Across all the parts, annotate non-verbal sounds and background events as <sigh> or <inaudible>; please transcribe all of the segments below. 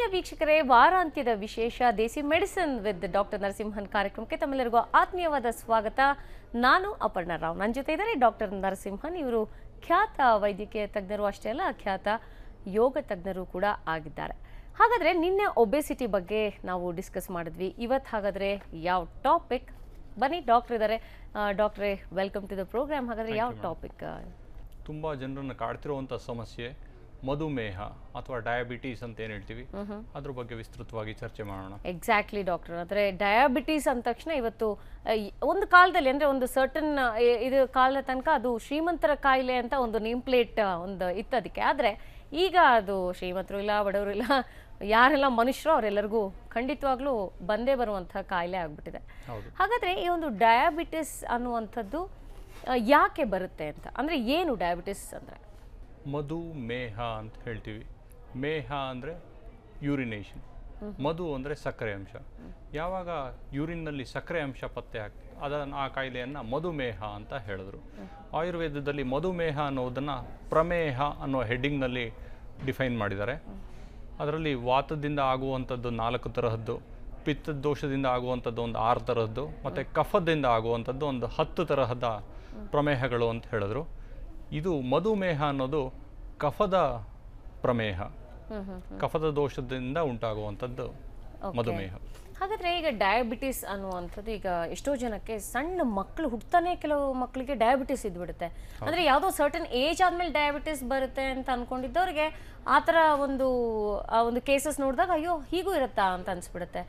ಆತ್ಮೀಯ ವೀಕ್ಷಕರೇ ವಾರಾಂತ್ಯದ ವಿಶೇಷ desi medicine with doctor Narasimhan ಕಾರ್ಯಕ್ರಮಕ್ಕೆ ತಮ್ಮೆಲ್ಲರಿಗೂ ಆತ್ಮೀಯವಾದ ಸ್ವಾಗತ ನಾನು ಅಪರ್ಣ ರಾವ್ ನನ್ನ ಜೊತೆ ಇದ್ದಾರೆ ಡಾಕ್ಟರ್ ನರಸಿಂಹನ್ ಇವರು ಖ್ಯಾತ ವೈದ್ಯಕೀಯ ತಜ್ಞರು ಅಷ್ಟೇ ಅಲ್ಲ ಖ್ಯಾತ ಯೋಗ ತಜ್ಞರು ಕೂಡ ಆಗಿದ್ದಾರೆ ಹಾಗಾದರೆ ನಿನ್ನೆ ಒಬೆಸಿಟಿ ಬಗ್ಗೆ ನಾವು ಡಿಸ್ಕಸ್ ಮಾಡಿದ್ವಿ ಇವತ್ತು ಹಾಗಾದರೆ ಯಾವ ಟಾಪಿಕ್ ಬನ್ನಿ ಡಾಕ್ಟರ್ ಇದ್ದಾರೆ ಡಾಕ್ಟ್ರೇ ವೆಲ್ಕಮ್ ಟು ದ ಪ್ರೋಗ್ರಾಮ್ ಹಾಗಾದರೆ ಯಾವ ಟಾಪಿಕ್ ತುಂಬ ಜನರನ್ನು ಕಾಡ್ತಿರುವಂಥ ಸಮಸ್ಯೆ ಮಧುಮೇಹ ಅಥವಾ ಡಯಾಬಿಟೀಸ್ ಅಂತ ಏನು ಹೇಳ್ತೀವಿ ಅದ್ರ ಬಗ್ಗೆ ವಿಸ್ತೃತವಾಗಿ ಚರ್ಚೆ ಮಾಡೋಣ ಎಕ್ಸಾಕ್ಟ್ಲಿ ಡಾಕ್ಟರ್ ಆದರೆ ಡಯಾಬಿಟೀಸ್ ಅಂದ ತಕ್ಷಣ ಇವತ್ತು ಒಂದು ಕಾಲದಲ್ಲಿ ಅಂದ್ರೆ ಒಂದು ಸರ್ಟನ್ ಇದು ಕಾಲದ ತನಕ ಅದು ಶ್ರೀಮಂತರ ಕಾಯಿಲೆ ಅಂತ ಒಂದು ನೇಮ್ ಪ್ಲೇಟ್ ಒಂದು ಇತ್ತದಕ್ಕೆ ಆದ್ರೆ ಈಗ ಅದು ಶ್ರೀಮಂತರು ಇಲ್ಲ ಬಡವರು ಇಲ್ಲ ಯಾರೆಲ್ಲ ಮನುಷ್ಯರು ಅವರೆಲ್ಲರಿಗೂ ಖಂಡಿತವಾಗ್ಲೂ ಬಂದೇ ಬರುವಂತಹ ಕಾಯಿಲೆ ಆಗ್ಬಿಟ್ಟಿದೆ ಹಾಗಾದ್ರೆ ಈ ಒಂದು ಡಯಾಬಿಟಿಸ್ ಅನ್ನುವಂಥದ್ದು ಯಾಕೆ ಬರುತ್ತೆ ಅಂತ ಅಂದ್ರೆ ಏನು ಡಯಾಬಿಟಿಸ್ ಅಂದ್ರೆ ಮಧುಮೇಹ ಅಂತ ಹೇಳ್ತೀವಿ ಮೇಹ ಅಂದರೆ ಯೂರಿನೇಷನ್ ಮಧು ಅಂದರೆ ಸಕ್ಕರೆ ಅಂಶ ಯಾವಾಗ ಯೂರಿನ್ನಲ್ಲಿ ಸಕ್ಕರೆ ಅಂಶ ಪತ್ತೆ ಹಾಕಿ ಅದನ್ನು ಆ ಕಾಯಿಲೆಯನ್ನು ಮಧುಮೇಹ ಅಂತ ಹೇಳಿದ್ರು ಆಯುರ್ವೇದದಲ್ಲಿ ಮಧುಮೇಹ ಅನ್ನೋದನ್ನು ಪ್ರಮೇಹ ಅನ್ನೋ ಹೆಡ್ಡಿಂಗ್ನಲ್ಲಿ ಡಿಫೈನ್ ಮಾಡಿದ್ದಾರೆ ಅದರಲ್ಲಿ ವಾತದಿಂದ ಆಗುವಂಥದ್ದು ನಾಲ್ಕು ತರಹದ್ದು ಪಿತ್ತ ದೋಷದಿಂದ ಆಗುವಂಥದ್ದು ಒಂದು ಆರು ತರಹದ್ದು ಮತ್ತು ಕಫದಿಂದ ಆಗುವಂಥದ್ದು ಒಂದು ಹತ್ತು ತರಹದ ಪ್ರಮೇಹಗಳು ಅಂತ ಹೇಳಿದ್ರು ಇದು ಮಧುಮೇಹ ಅನ್ನೋದು ಕಫದ ಪ್ರಮೇಹ ಕಫದ ದೋಷದಿಂದ ಉಂಟಾಗುವಂಥದ್ದು ಮಧುಮೇಹ ಹಾಗಾದ್ರೆ ಈಗ ಡಯಾಬಿಟಿಸ್ ಅನ್ನುವಂಥದ್ದು ಈಗ ಎಷ್ಟೋ ಜನಕ್ಕೆ ಸಣ್ಣ ಮಕ್ಕಳು ಹುಟ್ಟತಾನೆ ಕೆಲವು ಮಕ್ಕಳಿಗೆ ಡಯಾಬಿಟಿಸ್ ಇದ್ಬಿಡುತ್ತೆ ಅಂದರೆ ಯಾವುದೋ ಸರ್ಟನ್ ಏಜ್ ಆದಮೇಲೆ ಡಯಾಬಿಟಿಸ್ ಬರುತ್ತೆ ಅಂತ ಅಂದ್ಕೊಂಡಿದ್ದವ್ರಿಗೆ ಆ ಥರ ಒಂದು ಆ ಒಂದು ಕೇಸಸ್ ನೋಡಿದಾಗ ಅಯ್ಯೋ ಹೀಗೂ ಇರುತ್ತಾ ಅಂತ ಅನ್ಸ್ಬಿಡುತ್ತೆ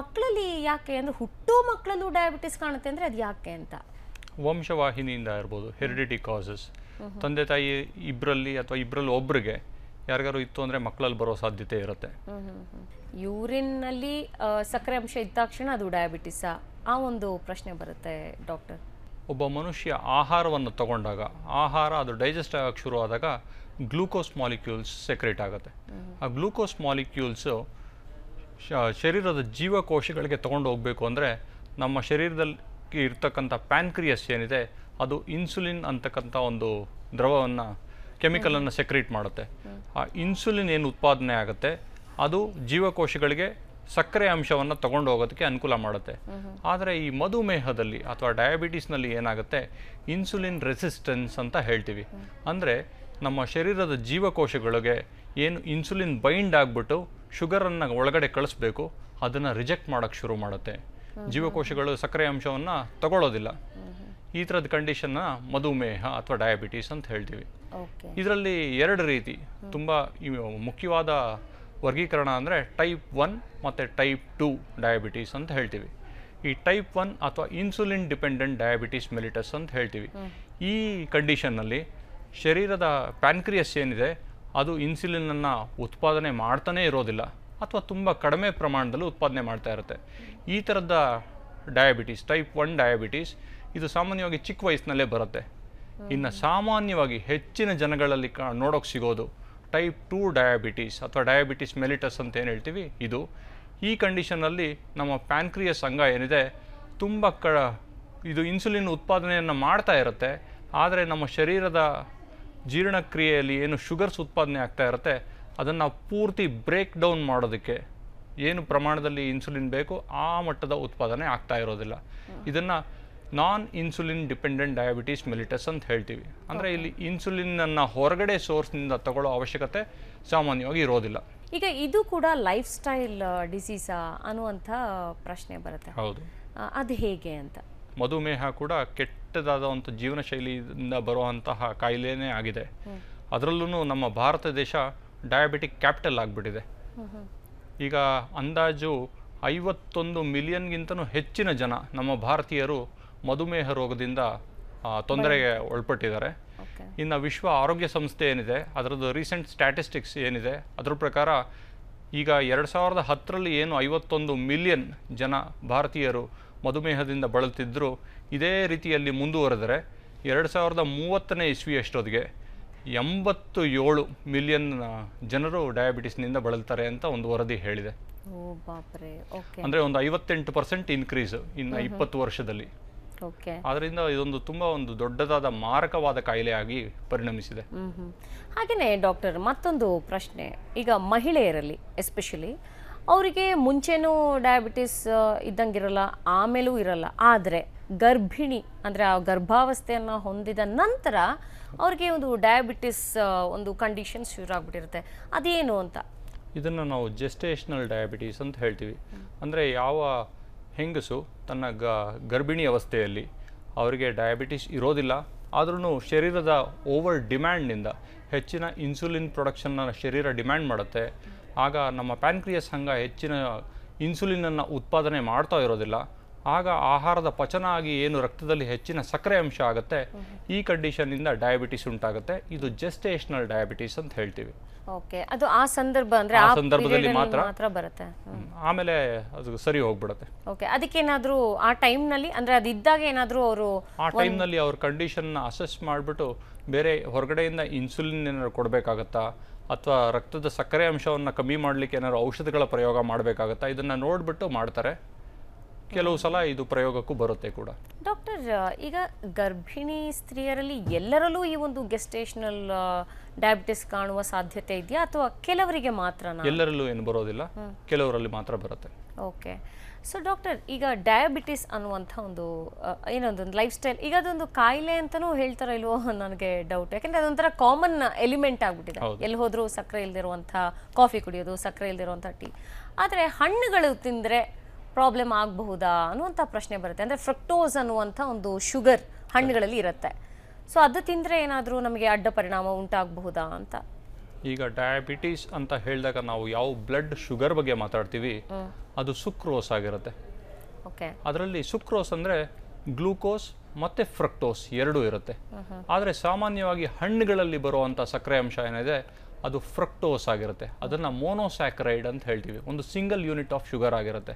ಮಕ್ಕಳಲ್ಲಿ ಯಾಕೆ ಅಂದರೆ ಹುಟ್ಟೋ ಮಕ್ಕಳಲ್ಲೂ ಡಯಾಬಿಟಿಸ್ ಕಾಣುತ್ತೆ ಅಂದರೆ ಅದು ಯಾಕೆ ಅಂತ ವಂಶವಾಹಿನಿಯಿಂದ ಇರ್ಬೋದು ಹೆರಿಡಿಟಿ ಕಾಸಸ್ ತಂದೆ ತಾಯಿ ಇಬ್ಬರಲ್ಲಿ ಅಥವಾ ಇಬ್ಬರಲ್ಲಿ ಒಬ್ಬರಿಗೆ ಯಾರಿಗಾರು ಇತ್ತು ಅಂದರೆ ಮಕ್ಕಳಲ್ಲಿ ಬರೋ ಸಾಧ್ಯತೆ ಇರುತ್ತೆ ಯೂರಿನ್ನಲ್ಲಿ ಸಕ್ಕರೆ ಅಂಶ ಇದ್ದ ತಕ್ಷಣ ಅದು ಡಯಾಬಿಟಿಸ ಆ ಒಂದು ಪ್ರಶ್ನೆ ಬರುತ್ತೆ ಡಾಕ್ಟರ್ ಒಬ್ಬ ಮನುಷ್ಯ ಆಹಾರವನ್ನು ತಗೊಂಡಾಗ ಆಹಾರ ಅದು ಡೈಜೆಸ್ಟ್ ಆಗಕ್ಕೆ ಶುರು ಆದಾಗ ಗ್ಲೂಕೋಸ್ ಮಾಲಿಕ್ಯೂಲ್ಸ್ ಸೆಕ್ರೇಟ್ ಆಗುತ್ತೆ ಆ ಗ್ಲೂಕೋಸ್ ಮಾಲಿಕ್ಯೂಲ್ಸು ಶರೀರದ ಜೀವಕೋಶಗಳಿಗೆ ತಗೊಂಡು ಹೋಗಬೇಕು ಅಂದರೆ ನಮ್ಮ ಶರೀರದಲ್ಲಿ ಇರ್ತಕ್ಕಂಥ ಪ್ಯಾನ್ಕ್ರಿಯಸ್ ಏನಿದೆ ಅದು ಇನ್ಸುಲಿನ್ ಅಂತಕ್ಕಂಥ ಒಂದು ದ್ರವವನ್ನು ಕೆಮಿಕಲನ್ನು ಸೆಕ್ರೇಟ್ ಮಾಡುತ್ತೆ ಆ ಇನ್ಸುಲಿನ್ ಏನು ಉತ್ಪಾದನೆ ಆಗುತ್ತೆ ಅದು ಜೀವಕೋಶಗಳಿಗೆ ಸಕ್ಕರೆ ಅಂಶವನ್ನು ತಗೊಂಡು ಹೋಗೋದಕ್ಕೆ ಅನುಕೂಲ ಮಾಡುತ್ತೆ ಆದರೆ ಈ ಮಧುಮೇಹದಲ್ಲಿ ಅಥವಾ ಡಯಾಬಿಟೀಸ್ನಲ್ಲಿ ಏನಾಗುತ್ತೆ ಇನ್ಸುಲಿನ್ ರೆಸಿಸ್ಟೆನ್ಸ್ ಅಂತ ಹೇಳ್ತೀವಿ ಅಂದರೆ ನಮ್ಮ ಶರೀರದ ಜೀವಕೋಶಗಳಿಗೆ ಏನು ಇನ್ಸುಲಿನ್ ಬೈಂಡ್ ಆಗಿಬಿಟ್ಟು ಶುಗರನ್ನು ಒಳಗಡೆ ಕಳಿಸ್ಬೇಕು ಅದನ್ನು ರಿಜೆಕ್ಟ್ ಮಾಡೋಕ್ಕೆ ಶುರು ಮಾಡುತ್ತೆ ಜೀವಕೋಶಗಳು ಸಕ್ಕರೆ ಅಂಶವನ್ನು ತಗೊಳ್ಳೋದಿಲ್ಲ ಈ ಥರದ ಕಂಡೀಷನ್ನ ಮಧುಮೇಹ ಅಥವಾ ಡಯಾಬಿಟೀಸ್ ಅಂತ ಹೇಳ್ತೀವಿ ಇದರಲ್ಲಿ ಎರಡು ರೀತಿ ತುಂಬ ಮುಖ್ಯವಾದ ವರ್ಗೀಕರಣ ಅಂದರೆ ಟೈಪ್ ಒನ್ ಮತ್ತು ಟೈಪ್ ಟು ಡಯಾಬಿಟೀಸ್ ಅಂತ ಹೇಳ್ತೀವಿ ಈ ಟೈಪ್ ಒನ್ ಅಥವಾ ಇನ್ಸುಲಿನ್ ಡಿಪೆಂಡೆಂಟ್ ಡಯಾಬಿಟೀಸ್ ಮೆಲಿಟಸ್ ಅಂತ ಹೇಳ್ತೀವಿ ಈ ಕಂಡೀಷನ್ನಲ್ಲಿ ಶರೀರದ ಪ್ಯಾನ್ಕ್ರಿಯಸ್ ಏನಿದೆ ಅದು ಇನ್ಸುಲಿನನ್ನು ಉತ್ಪಾದನೆ ಮಾಡ್ತಾನೇ ಇರೋದಿಲ್ಲ ಅಥವಾ ತುಂಬ ಕಡಿಮೆ ಪ್ರಮಾಣದಲ್ಲಿ ಉತ್ಪಾದನೆ ಮಾಡ್ತಾ ಇರುತ್ತೆ ಈ ಥರದ ಡಯಾಬಿಟೀಸ್ ಟೈಪ್ ಒನ್ ಡಯಾಬಿಟೀಸ್ ಇದು ಸಾಮಾನ್ಯವಾಗಿ ಚಿಕ್ಕ ವಯಸ್ಸಿನಲ್ಲೇ ಬರುತ್ತೆ ಇನ್ನು ಸಾಮಾನ್ಯವಾಗಿ ಹೆಚ್ಚಿನ ಜನಗಳಲ್ಲಿ ಕಾ ನೋಡೋಕ್ಕೆ ಸಿಗೋದು ಟೈಪ್ ಟೂ ಡಯಾಬಿಟೀಸ್ ಅಥವಾ ಡಯಾಬಿಟೀಸ್ ಮೆಲಿಟಸ್ ಅಂತ ಏನು ಹೇಳ್ತೀವಿ ಇದು ಈ ಕಂಡೀಷನಲ್ಲಿ ನಮ್ಮ ಪ್ಯಾನ್ಕ್ರಿಯಸ್ ಸಂಘ ಏನಿದೆ ತುಂಬ ಕ ಇದು ಇನ್ಸುಲಿನ್ ಉತ್ಪಾದನೆಯನ್ನು ಮಾಡ್ತಾ ಇರುತ್ತೆ ಆದರೆ ನಮ್ಮ ಶರೀರದ ಜೀರ್ಣಕ್ರಿಯೆಯಲ್ಲಿ ಏನು ಶುಗರ್ಸ್ ಉತ್ಪಾದನೆ ಆಗ್ತಾ ಇರುತ್ತೆ ಅದನ್ನು ನಾವು ಪೂರ್ತಿ ಬ್ರೇಕ್ ಡೌನ್ ಮಾಡೋದಕ್ಕೆ ಏನು ಪ್ರಮಾಣದಲ್ಲಿ ಇನ್ಸುಲಿನ್ ಬೇಕು ಆ ಮಟ್ಟದ ಉತ್ಪಾದನೆ ಆಗ್ತಾ ಇರೋದಿಲ್ಲ ಇದನ್ನು non insulin dependent diabetes mellitus ಅಂತ ಹೇಳ್ತೀವಿ ಅಂದರೆ ಇಲ್ಲಿ ಇನ್ಸುಲಿನನ್ನು ಹೊರಗಡೆ ಸೋರ್ಸ್ನಿಂದ ತಗೊಳ್ಳೋ ಅವಶ್ಯಕತೆ ಸಾಮಾನ್ಯವಾಗಿ ಇರೋದಿಲ್ಲ ಈಗ ಇದು ಕೂಡ ಲೈಫ್ ಸ್ಟೈಲ್ ಡಿಸೀಸಾ ಅನ್ನುವಂಥ ಪ್ರಶ್ನೆ ಬರುತ್ತೆ ಹೌದು ಅದು ಹೇಗೆ ಅಂತ ಮಧುಮೇಹ ಕೂಡ ಕೆಟ್ಟದಾದ ಒಂದು ಜೀವನ ಶೈಲಿಯಿಂದ ಬರುವಂತಹ ಕಾಯಿಲೆನೇ ಆಗಿದೆ ಅದರಲ್ಲೂ ನಮ್ಮ ಭಾರತ ದೇಶ ಡಯಾಬಿಟಿಕ್ ಕ್ಯಾಪಿಟಲ್ ಆಗಿಬಿಟ್ಟಿದೆ ಈಗ ಅಂದಾಜು ಐವತ್ತೊಂದು ಮಿಲಿಯನ್ಗಿಂತನೂ ಹೆಚ್ಚಿನ ಜನ ನಮ್ಮ ಭಾರತೀಯರು ಮಧುಮೇಹ ರೋಗದಿಂದ ತೊಂದರೆಗೆ ಒಳಪಟ್ಟಿದ್ದಾರೆ ಇನ್ನು ವಿಶ್ವ ಆರೋಗ್ಯ ಸಂಸ್ಥೆ ಏನಿದೆ ಅದರದ್ದು ರೀಸೆಂಟ್ ಸ್ಟ್ಯಾಟಿಸ್ಟಿಕ್ಸ್ ಏನಿದೆ ಅದ್ರ ಪ್ರಕಾರ ಈಗ ಎರಡು ಸಾವಿರದ ಹತ್ತರಲ್ಲಿ ಏನು ಐವತ್ತೊಂದು ಮಿಲಿಯನ್ ಜನ ಭಾರತೀಯರು ಮಧುಮೇಹದಿಂದ ಬಳಲ್ತಿದ್ದರು ಇದೇ ರೀತಿಯಲ್ಲಿ ಮುಂದುವರೆದರೆ ಎರಡು ಸಾವಿರದ ಮೂವತ್ತನೇ ಇಸ್ವಿಯಷ್ಟೊತ್ತಿಗೆ ಎಂಬತ್ತು ಏಳು ಮಿಲಿಯನ್ ಜನರು ಡಯಾಬಿಟಿಸ್ನಿಂದ ಬಳಲ್ತಾರೆ ಅಂತ ಒಂದು ವರದಿ ಹೇಳಿದೆ ಅಂದ್ರೆ ಒಂದು ಐವತ್ತೆಂಟು ಪರ್ಸೆಂಟ್ ಇನ್ಕ್ರೀಸ್ ಇನ್ನು ಇಪ್ಪತ್ತು ವರ್ಷದಲ್ಲಿ ಆದ್ರಿಂದ ಇದೊಂದು ತುಂಬಾ ಒಂದು ದೊಡ್ಡದಾದ ಮಾರಕವಾದ ಕಾಯಿಲೆಯಾಗಿ ಪರಿಣಮಿಸಿದೆ ಹಾಗೆಯೇ ಡಾಕ್ಟರ್ ಮತ್ತೊಂದು ಪ್ರಶ್ನೆ ಈಗ ಮಹಿಳೆಯರಲ್ಲಿ ಎಸ್ಪೆಷಲಿ ಅವರಿಗೆ ಮುಂಚೆನೂ ಡಯಾಬಿಟಿಸ್ ಇದ್ದಂಗಿರಲ್ಲ ಆಮೇಲೂ ಇರಲ್ಲ ಆದರೆ ಗರ್ಭಿಣಿ ಅಂದರೆ ಆ ಗರ್ಭಾವಸ್ಥೆಯನ್ನು ಹೊಂದಿದ ನಂತರ ಅವ್ರಿಗೆ ಒಂದು ಡಯಾಬಿಟಿಸ್ ಒಂದು ಕಂಡೀಷನ್ ಶುರು ಆಗ್ಬಿಟ್ಟಿರುತ್ತೆ ಅದೇನು ಅಂತ ಇದನ್ನು ನಾವು ಜೆಸ್ಟೇಷನಲ್ ಡಯಾಬಿಟೀಸ್ ಅಂತ ಹೇಳ್ತೀವಿ ಅಂದರೆ ಯಾವ ಹೆಂಗಸು ತನ್ನ ಗ ಗರ್ಭಿಣಿ ಅವಸ್ಥೆಯಲ್ಲಿ ಅವರಿಗೆ ಡಯಾಬಿಟಿಸ್ ಇರೋದಿಲ್ಲ ಆದ್ರೂ ಶರೀರದ ಓವರ್ ಡಿಮ್ಯಾಂಡ್ನಿಂದ ಹೆಚ್ಚಿನ ಇನ್ಸುಲಿನ್ ಪ್ರೊಡಕ್ಷನ್ನ ಶರೀರ ಡಿಮ್ಯಾಂಡ್ ಮಾಡುತ್ತೆ ಆಗ ನಮ್ಮ ಪ್ಯಾನ್ಕ್ರಿಯಸ್ ಹಂಗ ಹೆಚ್ಚಿನ ಇನ್ಸುಲಿನನ್ನು ಉತ್ಪಾದನೆ ಮಾಡ್ತಾ ಇರೋದಿಲ್ಲ ಆಗ ಆಹಾರದ ಪಚನ ಆಗಿ ಏನು ರಕ್ತದಲ್ಲಿ ಹೆಚ್ಚಿನ ಸಕ್ಕರೆ ಅಂಶ ಆಗುತ್ತೆ ಈ ಕಂಡೀಷನ್ನಿಂದ ಡಯಾಬಿಟಿಸ್ ಉಂಟಾಗುತ್ತೆ ಇದು ಜೆಸ್ಟೇಷನಲ್ ಡಯಾಬಿಟಿಸ್ ಅಂತ ಹೇಳ್ತೀವಿ ಓಕೆ ಅದು ಆ ಸಂದರ್ಭ ಅಂದ್ರೆ ಆ ಸಂದರ್ಭದಲ್ಲಿ ಮಾತ್ರ ಬರುತ್ತೆ ಆಮೇಲೆ ಅದು ಸರಿ ಹೋಗ್ಬಿಡುತ್ತೆ ಓಕೆ ಅದಕ್ಕೆ ಏನಾದರೂ ಆ ಟೈಮ್ನಲ್ಲಿ ಅಂದ್ರೆ ಅದು ಇದ್ದಾಗ ಏನಾದರೂ ಅವರು ಆ ಟೈಮ್ನಲ್ಲಿ ಅವ್ರ ಕಂಡೀಷನ್ ಅಸೆಸ್ ಮಾಡಿಬಿಟ್ಟು ಬೇರೆ ಹೊರಗಡೆಯಿಂದ ಇನ್ಸುಲಿನ್ ಏನಾದ್ರು ಕೊಡಬೇಕಾಗತ್ತಾ ಅಥವಾ ರಕ್ತದ ಸಕ್ಕರೆ ಅಂಶವನ್ನು ಕಮ್ಮಿ ಮಾಡಲಿಕ್ಕೆ ಏನಾದ್ರು ಔಷಧಗಳ ಪ್ರಯೋಗ ಮಾಡಬೇಕಾಗತ್ತಾ ಇದನ್ನು ನೋಡಿಬಿಟ್ಟು ಮಾಡ್ತಾರೆ ಕೆಲವು ಸಲ ಇದು ಪ್ರಯೋಗಕ್ಕೂ ಬರುತ್ತೆ ಕೂಡ ಡಾಕ್ಟರ್ ಈಗ ಗರ್ಭಿಣಿ ಸ್ತ್ರೀಯರಲ್ಲಿ ಎಲ್ಲರಲ್ಲೂ ಈ ಒಂದು ಗೆಸ್ಟೇಷನಲ್ ಡಯಾಬಿಟಿಸ್ ಕಾಣುವ ಸಾಧ್ಯತೆ ಇದೆಯಾ ಅಥವಾ ಕೆಲವರಿಗೆ ಮಾತ್ರ ಎಲ್ಲರಲ್ಲೂ ಏನು ಬರೋದಿಲ್ಲ ಕೆಲವರಲ್ಲಿ ಮಾತ್ರ ಬರುತ್ತೆ ಓಕೆ ಸೊ ಡಾಕ್ಟರ್ ಈಗ ಡಯಾಬಿಟಿಸ್ ಅನ್ನುವಂಥ ಒಂದು ಏನೊಂದು ಲೈಫ್ ಸ್ಟೈಲ್ ಈಗ ಅದೊಂದು ಕಾಯಿಲೆ ಅಂತಲೂ ಹೇಳ್ತಾರ ಇಲ್ವೋ <laughs> ನನಗೆ ಡೌಟ್ ಯಾಕೆಂದರೆ ಅದೊಂಥರ ಕಾಮನ್ ಎಲಿಮೆಂಟ್ ಆಗಿಬಿಟ್ಟಿದೆ ಎಲ್ಲಿ ಹೋದರೂ ಸಕ್ಕರೆ ಇಲ್ದಿರುವಂಥ ಕಾಫಿ ಕುಡಿಯೋದು ಸಕ್ಕರೆ ಇಲ್ದಿರುವಂಥ ಟೀ ಆದರೆ ಹಣ್ಣುಗಳು ತಿಂದರೆ ಪ್ರಾಬ್ಲಮ್ ಆಗಬಹುದಾ ಅನ್ನುವಂಥ ಪ್ರಶ್ನೆ ಬರುತ್ತೆ ಅಂದರೆ ಫ್ರಕ್ಟೋಸ್ ಅನ್ನುವಂಥ ಒಂದು ಶುಗರ್ ಹಣ್ಣುಗಳಲ್ಲಿ ಇರುತ್ತೆ ಸೊ ಅದು ತಿಂದರೆ ಏನಾದರೂ ನಮಗೆ ಅಡ್ಡ ಪರಿಣಾಮ ಉಂಟಾಗಬಹುದಾ ಅಂತ ಈಗ ಡಯಾಬಿಟೀಸ್ ಅಂತ ಹೇಳಿದಾಗ ನಾವು ಯಾವ ಬ್ಲಡ್ ಶುಗರ್ ಬಗ್ಗೆ ಮಾತಾಡ್ತೀವಿ ಅದು ಸುಕ್ರೋಸ್ ಆಗಿರುತ್ತೆ ಅದರಲ್ಲಿ ಸುಕ್ರೋಸ್ ಅಂದರೆ ಗ್ಲೂಕೋಸ್ ಮತ್ತೆ ಫ್ರಕ್ಟೋಸ್ ಎರಡೂ ಇರುತ್ತೆ ಆದರೆ ಸಾಮಾನ್ಯವಾಗಿ ಹಣ್ಣುಗಳಲ್ಲಿ ಬರುವಂಥ ಸಕ್ಕರೆ ಅಂಶ ಏನಿದೆ ಅದು ಫ್ರಕ್ಟೋಸ್ ಆಗಿರುತ್ತೆ ಅದನ್ನು ಮೋನೋಸ್ಯಾಕ್ರೈಡ್ ಅಂತ ಹೇಳ್ತೀವಿ ಒಂದು ಸಿಂಗಲ್ ಯೂನಿಟ್ ಆಫ್ ಶುಗರ್ ಆಗಿರುತ್ತೆ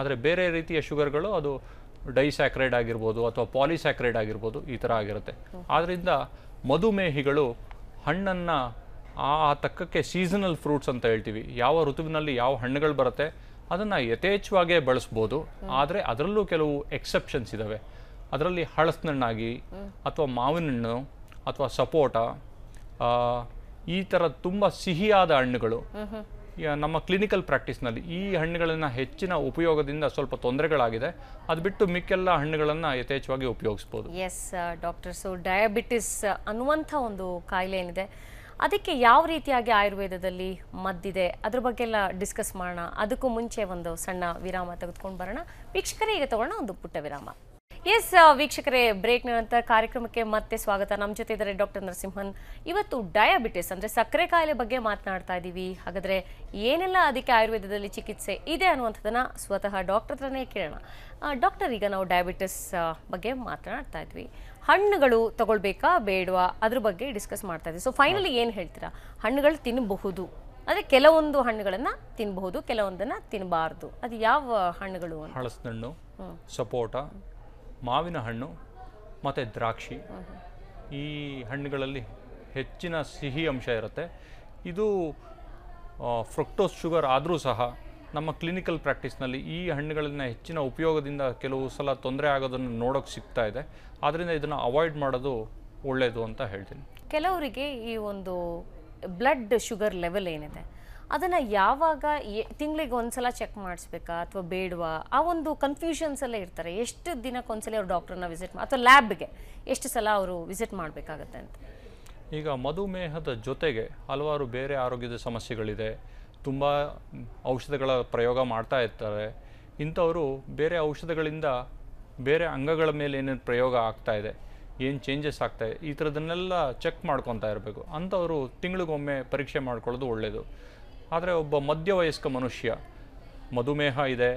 ಆದರೆ ಬೇರೆ ರೀತಿಯ ಶುಗರ್ಗಳು ಅದು ಡೈಸ್ಯಾಕ್ರೈಡ್ ಆಗಿರ್ಬೋದು ಅಥವಾ ಪಾಲಿಸ್ಯಾಕ್ರೈಡ್ ಆಗಿರ್ಬೋದು ಈ ಥರ ಆಗಿರುತ್ತೆ ಆದ್ದರಿಂದ ಮಧುಮೇಹಿಗಳು ಹಣ್ಣನ್ನು ಆ ತಕ್ಕಕ್ಕೆ ಸೀಸನಲ್ ಫ್ರೂಟ್ಸ್ ಅಂತ ಹೇಳ್ತೀವಿ ಯಾವ ಋತುವಿನಲ್ಲಿ ಯಾವ ಹಣ್ಣುಗಳು ಬರುತ್ತೆ ಅದನ್ನು ಯಥೇಚ್ಛವಾಗೇ ಬಳಸ್ಬೋದು ಆದರೆ ಅದರಲ್ಲೂ ಕೆಲವು ಎಕ್ಸೆಪ್ಷನ್ಸ್ ಇದ್ದಾವೆ ಅದರಲ್ಲಿ ಹಳಸ್ನಣ್ಣಾಗಿ ಅಥವಾ ಮಾವಿನ ಹಣ್ಣು ಅಥವಾ ಸಪೋಟ ಈ ತರ ತುಂಬಾ ಸಿಹಿಯಾದ ಹಣ್ಣುಗಳು ನಮ್ಮ ಕ್ಲಿನಿಕಲ್ ಪ್ರಾಕ್ಟೀಸ್ನಲ್ಲಿ ಈ ಹಣ್ಣುಗಳನ್ನು ಹೆಚ್ಚಿನ ಉಪಯೋಗದಿಂದ ಸ್ವಲ್ಪ ತೊಂದರೆಗಳಾಗಿದೆ ಅದು ಬಿಟ್ಟು ಮಿಕ್ಕೆಲ್ಲ ಹಣ್ಣುಗಳನ್ನು ಯಥೇಚ್ಛವಾಗಿ ಉಪಯೋಗಿಸಬಹುದು ಎಸ್ ಡಾಕ್ಟರ್ ಸೊ ಡಯಾಬಿಟಿಸ್ ಅನ್ನುವಂಥ ಒಂದು ಕಾಯಿಲೆ ಏನಿದೆ ಅದಕ್ಕೆ ಯಾವ ರೀತಿಯಾಗಿ ಆಯುರ್ವೇದದಲ್ಲಿ ಮದ್ದಿದೆ ಅದ್ರ ಬಗ್ಗೆ ಎಲ್ಲ ಡಿಸ್ಕಸ್ ಮಾಡೋಣ ಅದಕ್ಕೂ ಮುಂಚೆ ಒಂದು ಸಣ್ಣ ವಿರಾಮ ತೆಗೆದುಕೊಂಡು ಬರೋಣ ವೀಕ್ಷಕರೇ ಈಗ ತಗೊಳ್ಳೋಣ ಒಂದು ಪುಟ್ಟ ವಿರಾಮ ಎಸ್ ವೀಕ್ಷಕರೇ ಬ್ರೇಕ್ ನಂತರ ಕಾರ್ಯಕ್ರಮಕ್ಕೆ ಮತ್ತೆ ಸ್ವಾಗತ ನಮ್ಮ ಜೊತೆ ಇದ್ದಾರೆ ಡಾಕ್ಟರ್ ನರಸಿಂಹನ್ ಇವತ್ತು ಡಯಾಬಿಟಿಸ್ ಅಂದರೆ ಸಕ್ಕರೆ ಕಾಯಿಲೆ ಬಗ್ಗೆ ಮಾತನಾಡ್ತಾ ಇದ್ದೀವಿ ಹಾಗಾದರೆ ಏನೆಲ್ಲ ಅದಕ್ಕೆ ಆಯುರ್ವೇದದಲ್ಲಿ ಚಿಕಿತ್ಸೆ ಇದೆ ಅನ್ನುವಂಥದ್ದನ್ನು ಸ್ವತಃ ಡಾಕ್ಟರ್ ಹತ್ರನೇ ಕೇಳೋಣ ಡಾಕ್ಟರ್ ಈಗ ನಾವು ಡಯಾಬಿಟಿಸ್ ಬಗ್ಗೆ ಮಾತನಾಡ್ತಾ ಇದ್ವಿ ಹಣ್ಣುಗಳು ತಗೊಳ್ಬೇಕಾ ಬೇಡವಾ ಅದ್ರ ಬಗ್ಗೆ ಡಿಸ್ಕಸ್ ಮಾಡ್ತಾ ಇದ್ವಿ ಸೊ ಫೈನಲಿ ಏನು ಹೇಳ್ತೀರಾ ಹಣ್ಣುಗಳು ತಿನ್ನಬಹುದು ಅಂದರೆ ಕೆಲವೊಂದು ಹಣ್ಣುಗಳನ್ನು ತಿನ್ನಬಹುದು ಕೆಲವೊಂದನ್ನು ತಿನ್ನಬಾರ್ದು ಅದು ಯಾವ ಹಣ್ಣುಗಳು ಹಣ್ಣು ಸಪೋಟ ಮಾವಿನ ಹಣ್ಣು ಮತ್ತು ದ್ರಾಕ್ಷಿ ಈ ಹಣ್ಣುಗಳಲ್ಲಿ ಹೆಚ್ಚಿನ ಸಿಹಿ ಅಂಶ ಇರುತ್ತೆ ಇದು ಫ್ರೊಕ್ಟೋಸ್ ಶುಗರ್ ಆದರೂ ಸಹ ನಮ್ಮ ಕ್ಲಿನಿಕಲ್ ಪ್ರಾಕ್ಟೀಸ್ನಲ್ಲಿ ಈ ಹಣ್ಣುಗಳನ್ನ ಹೆಚ್ಚಿನ ಉಪಯೋಗದಿಂದ ಕೆಲವು ಸಲ ತೊಂದರೆ ಆಗೋದನ್ನು ನೋಡೋಕ್ಕೆ ಸಿಗ್ತಾ ಇದೆ ಆದ್ದರಿಂದ ಇದನ್ನು ಅವಾಯ್ಡ್ ಮಾಡೋದು ಒಳ್ಳೆಯದು ಅಂತ ಹೇಳ್ತೀನಿ ಕೆಲವರಿಗೆ ಈ ಒಂದು ಬ್ಲಡ್ ಶುಗರ್ ಲೆವೆಲ್ ಏನಿದೆ ಅದನ್ನು ಯಾವಾಗ ತಿಂಗಳಿಗೆ ಒಂದ್ಸಲ ಚೆಕ್ ಮಾಡಿಸ್ಬೇಕಾ ಅಥವಾ ಬೇಡವಾ ಆ ಒಂದು ಕನ್ಫ್ಯೂಷನ್ಸ್ ಎಲ್ಲ ಇರ್ತಾರೆ ಎಷ್ಟು ದಿನಕ್ಕೆ ಒಂದ್ಸಲ ಅವ್ರು ಡಾಕ್ಟ್ರನ್ನ ವಿಸಿಟ್ ಅಥವಾ ಲ್ಯಾಬ್ಗೆ ಎಷ್ಟು ಸಲ ಅವರು ವಿಸಿಟ್ ಮಾಡಬೇಕಾಗತ್ತೆ ಅಂತ ಈಗ ಮಧುಮೇಹದ ಜೊತೆಗೆ ಹಲವಾರು ಬೇರೆ ಆರೋಗ್ಯದ ಸಮಸ್ಯೆಗಳಿದೆ ತುಂಬ ಔಷಧಗಳ ಪ್ರಯೋಗ ಮಾಡ್ತಾ ಇರ್ತಾರೆ ಇಂಥವರು ಬೇರೆ ಔಷಧಗಳಿಂದ ಬೇರೆ ಅಂಗಗಳ ಮೇಲೆ ಏನೇನು ಪ್ರಯೋಗ ಆಗ್ತಾ ಇದೆ ಏನು ಚೇಂಜಸ್ ಆಗ್ತಾಯಿದೆ ಈ ಥರದನ್ನೆಲ್ಲ ಚೆಕ್ ಮಾಡ್ಕೊತಾ ಇರಬೇಕು ಅಂಥವರು ತಿಂಗಳಿಗೊಮ್ಮೆ ಪರೀಕ್ಷೆ ಮಾಡ್ಕೊಳ್ಳೋದು ಒಳ್ಳೆಯದು ಆದರೆ ಒಬ್ಬ ಮಧ್ಯವಯಸ್ಕ ಮನುಷ್ಯ ಮಧುಮೇಹ ಇದೆ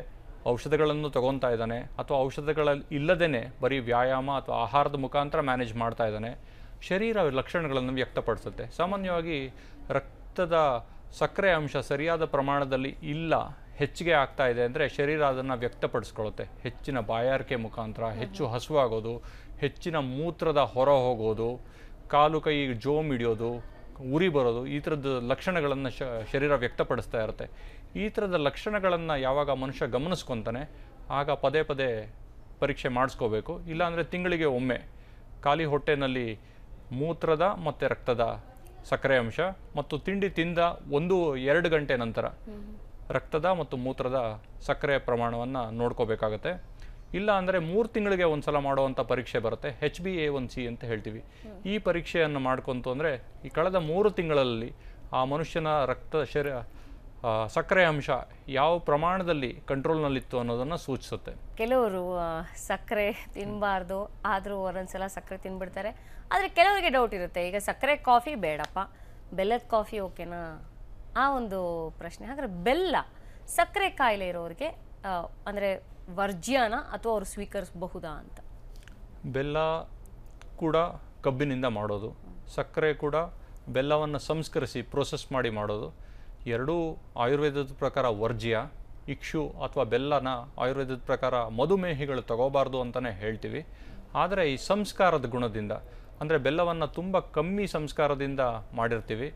ಔಷಧಗಳನ್ನು ತಗೊತಾ ಇದ್ದಾನೆ ಅಥವಾ ಔಷಧಗಳಲ್ಲಿ ಇಲ್ಲದೇ ಬರೀ ವ್ಯಾಯಾಮ ಅಥವಾ ಆಹಾರದ ಮುಖಾಂತರ ಮ್ಯಾನೇಜ್ ಮಾಡ್ತಾ ಇದ್ದಾನೆ ಶರೀರ ಲಕ್ಷಣಗಳನ್ನು ವ್ಯಕ್ತಪಡಿಸುತ್ತೆ ಸಾಮಾನ್ಯವಾಗಿ ರಕ್ತದ ಸಕ್ಕರೆ ಅಂಶ ಸರಿಯಾದ ಪ್ರಮಾಣದಲ್ಲಿ ಇಲ್ಲ ಹೆಚ್ಚಿಗೆ ಆಗ್ತಾ ಇದೆ ಅಂದರೆ ಶರೀರ ಅದನ್ನು ವ್ಯಕ್ತಪಡಿಸ್ಕೊಳ್ಳುತ್ತೆ ಹೆಚ್ಚಿನ ಬಾಯಾರಿಕೆ ಮುಖಾಂತರ ಹೆಚ್ಚು ಹಸುವಾಗೋದು ಹೆಚ್ಚಿನ ಮೂತ್ರದ ಹೊರ ಹೋಗೋದು ಕಾಲು ಕೈ ಜೋಮ್ ಹಿಡಿಯೋದು ಉರಿ ಬರೋದು ಈ ಥರದ್ದು ಲಕ್ಷಣಗಳನ್ನು ಶರೀರ ವ್ಯಕ್ತಪಡಿಸ್ತಾ ಇರುತ್ತೆ ಈ ಥರದ ಲಕ್ಷಣಗಳನ್ನು ಯಾವಾಗ ಮನುಷ್ಯ ಗಮನಿಸ್ಕೊತಾನೆ ಆಗ ಪದೇ ಪದೇ ಪರೀಕ್ಷೆ ಮಾಡಿಸ್ಕೋಬೇಕು ಇಲ್ಲಾಂದರೆ ತಿಂಗಳಿಗೆ ಒಮ್ಮೆ ಖಾಲಿ ಹೊಟ್ಟೆನಲ್ಲಿ ಮೂತ್ರದ ಮತ್ತು ರಕ್ತದ ಸಕ್ಕರೆ ಅಂಶ ಮತ್ತು ತಿಂಡಿ ತಿಂದ ಒಂದು ಎರಡು ಗಂಟೆ ನಂತರ ರಕ್ತದ ಮತ್ತು ಮೂತ್ರದ ಸಕ್ಕರೆ ಪ್ರಮಾಣವನ್ನು ನೋಡ್ಕೋಬೇಕಾಗತ್ತೆ ಇಲ್ಲ ಅಂದರೆ ಮೂರು ತಿಂಗಳಿಗೆ ಒಂದು ಸಲ ಮಾಡುವಂಥ ಪರೀಕ್ಷೆ ಬರುತ್ತೆ H B A one C ಅಂತ ಹೇಳ್ತೀವಿ ಈ ಪರೀಕ್ಷೆಯನ್ನು ಮಾಡ್ಕೊಂತು ಅಂದರೆ ಈ ಕಳೆದ ಮೂರು ತಿಂಗಳಲ್ಲಿ ಆ ಮನುಷ್ಯನ ರಕ್ತ ಶರೀರ ಸಕ್ಕರೆ ಅಂಶ ಯಾವ ಪ್ರಮಾಣದಲ್ಲಿ ಕಂಟ್ರೋಲ್ನಲ್ಲಿತ್ತು ಅನ್ನೋದನ್ನು ಸೂಚಿಸುತ್ತೆ ಕೆಲವರು ಸಕ್ಕರೆ ತಿನ್ನಬಾರ್ದು ಆದರೂ ಒಂದೊಂದ್ಸಲ ಸಕ್ಕರೆ ತಿನ್ಬಿಡ್ತಾರೆ ಆದರೆ ಕೆಲವರಿಗೆ ಡೌಟ್ ಇರುತ್ತೆ ಈಗ ಸಕ್ಕರೆ ಕಾಫಿ ಬೇಡಪ್ಪ ಬೆಲ್ಲದ ಕಾಫಿ ಓಕೆನಾ ಆ ಒಂದು ಪ್ರಶ್ನೆ ಹಾಗಾದ್ರೆ ಬೆಲ್ಲ ಸಕ್ಕರೆ ಕಾಯಿಲೆ ಇರೋರಿಗೆ ಅಂದರೆ ವರ್ಜ್ಯನ ಅಥವಾ ಅವರು ಸ್ವೀಕರಿಸಬಹುದಾ ಅಂತ ಬೆಲ್ಲ ಕೂಡ ಕಬ್ಬಿನಿಂದ ಮಾಡೋದು ಸಕ್ಕರೆ ಕೂಡ ಬೆಲ್ಲವನ್ನು ಸಂಸ್ಕರಿಸಿ ಪ್ರೋಸೆಸ್ ಮಾಡಿ ಮಾಡೋದು ಎರಡೂ ಆಯುರ್ವೇದದ ಪ್ರಕಾರ ವರ್ಜ್ಯ ಇಕ್ಷು ಅಥವಾ ಬೆಲ್ಲನ ಆಯುರ್ವೇದದ ಪ್ರಕಾರ ಮಧುಮೇಹಿಗಳು ತಗೋಬಾರ್ದು ಅಂತಲೇ ಹೇಳ್ತೀವಿ ಆದರೆ ಈ ಸಂಸ್ಕಾರದ ಗುಣದಿಂದ ಅಂದರೆ ಬೆಲ್ಲವನ್ನು ತುಂಬ ಕಮ್ಮಿ ಸಂಸ್ಕಾರದಿಂದ ಮಾಡಿರ್ತೀವಿ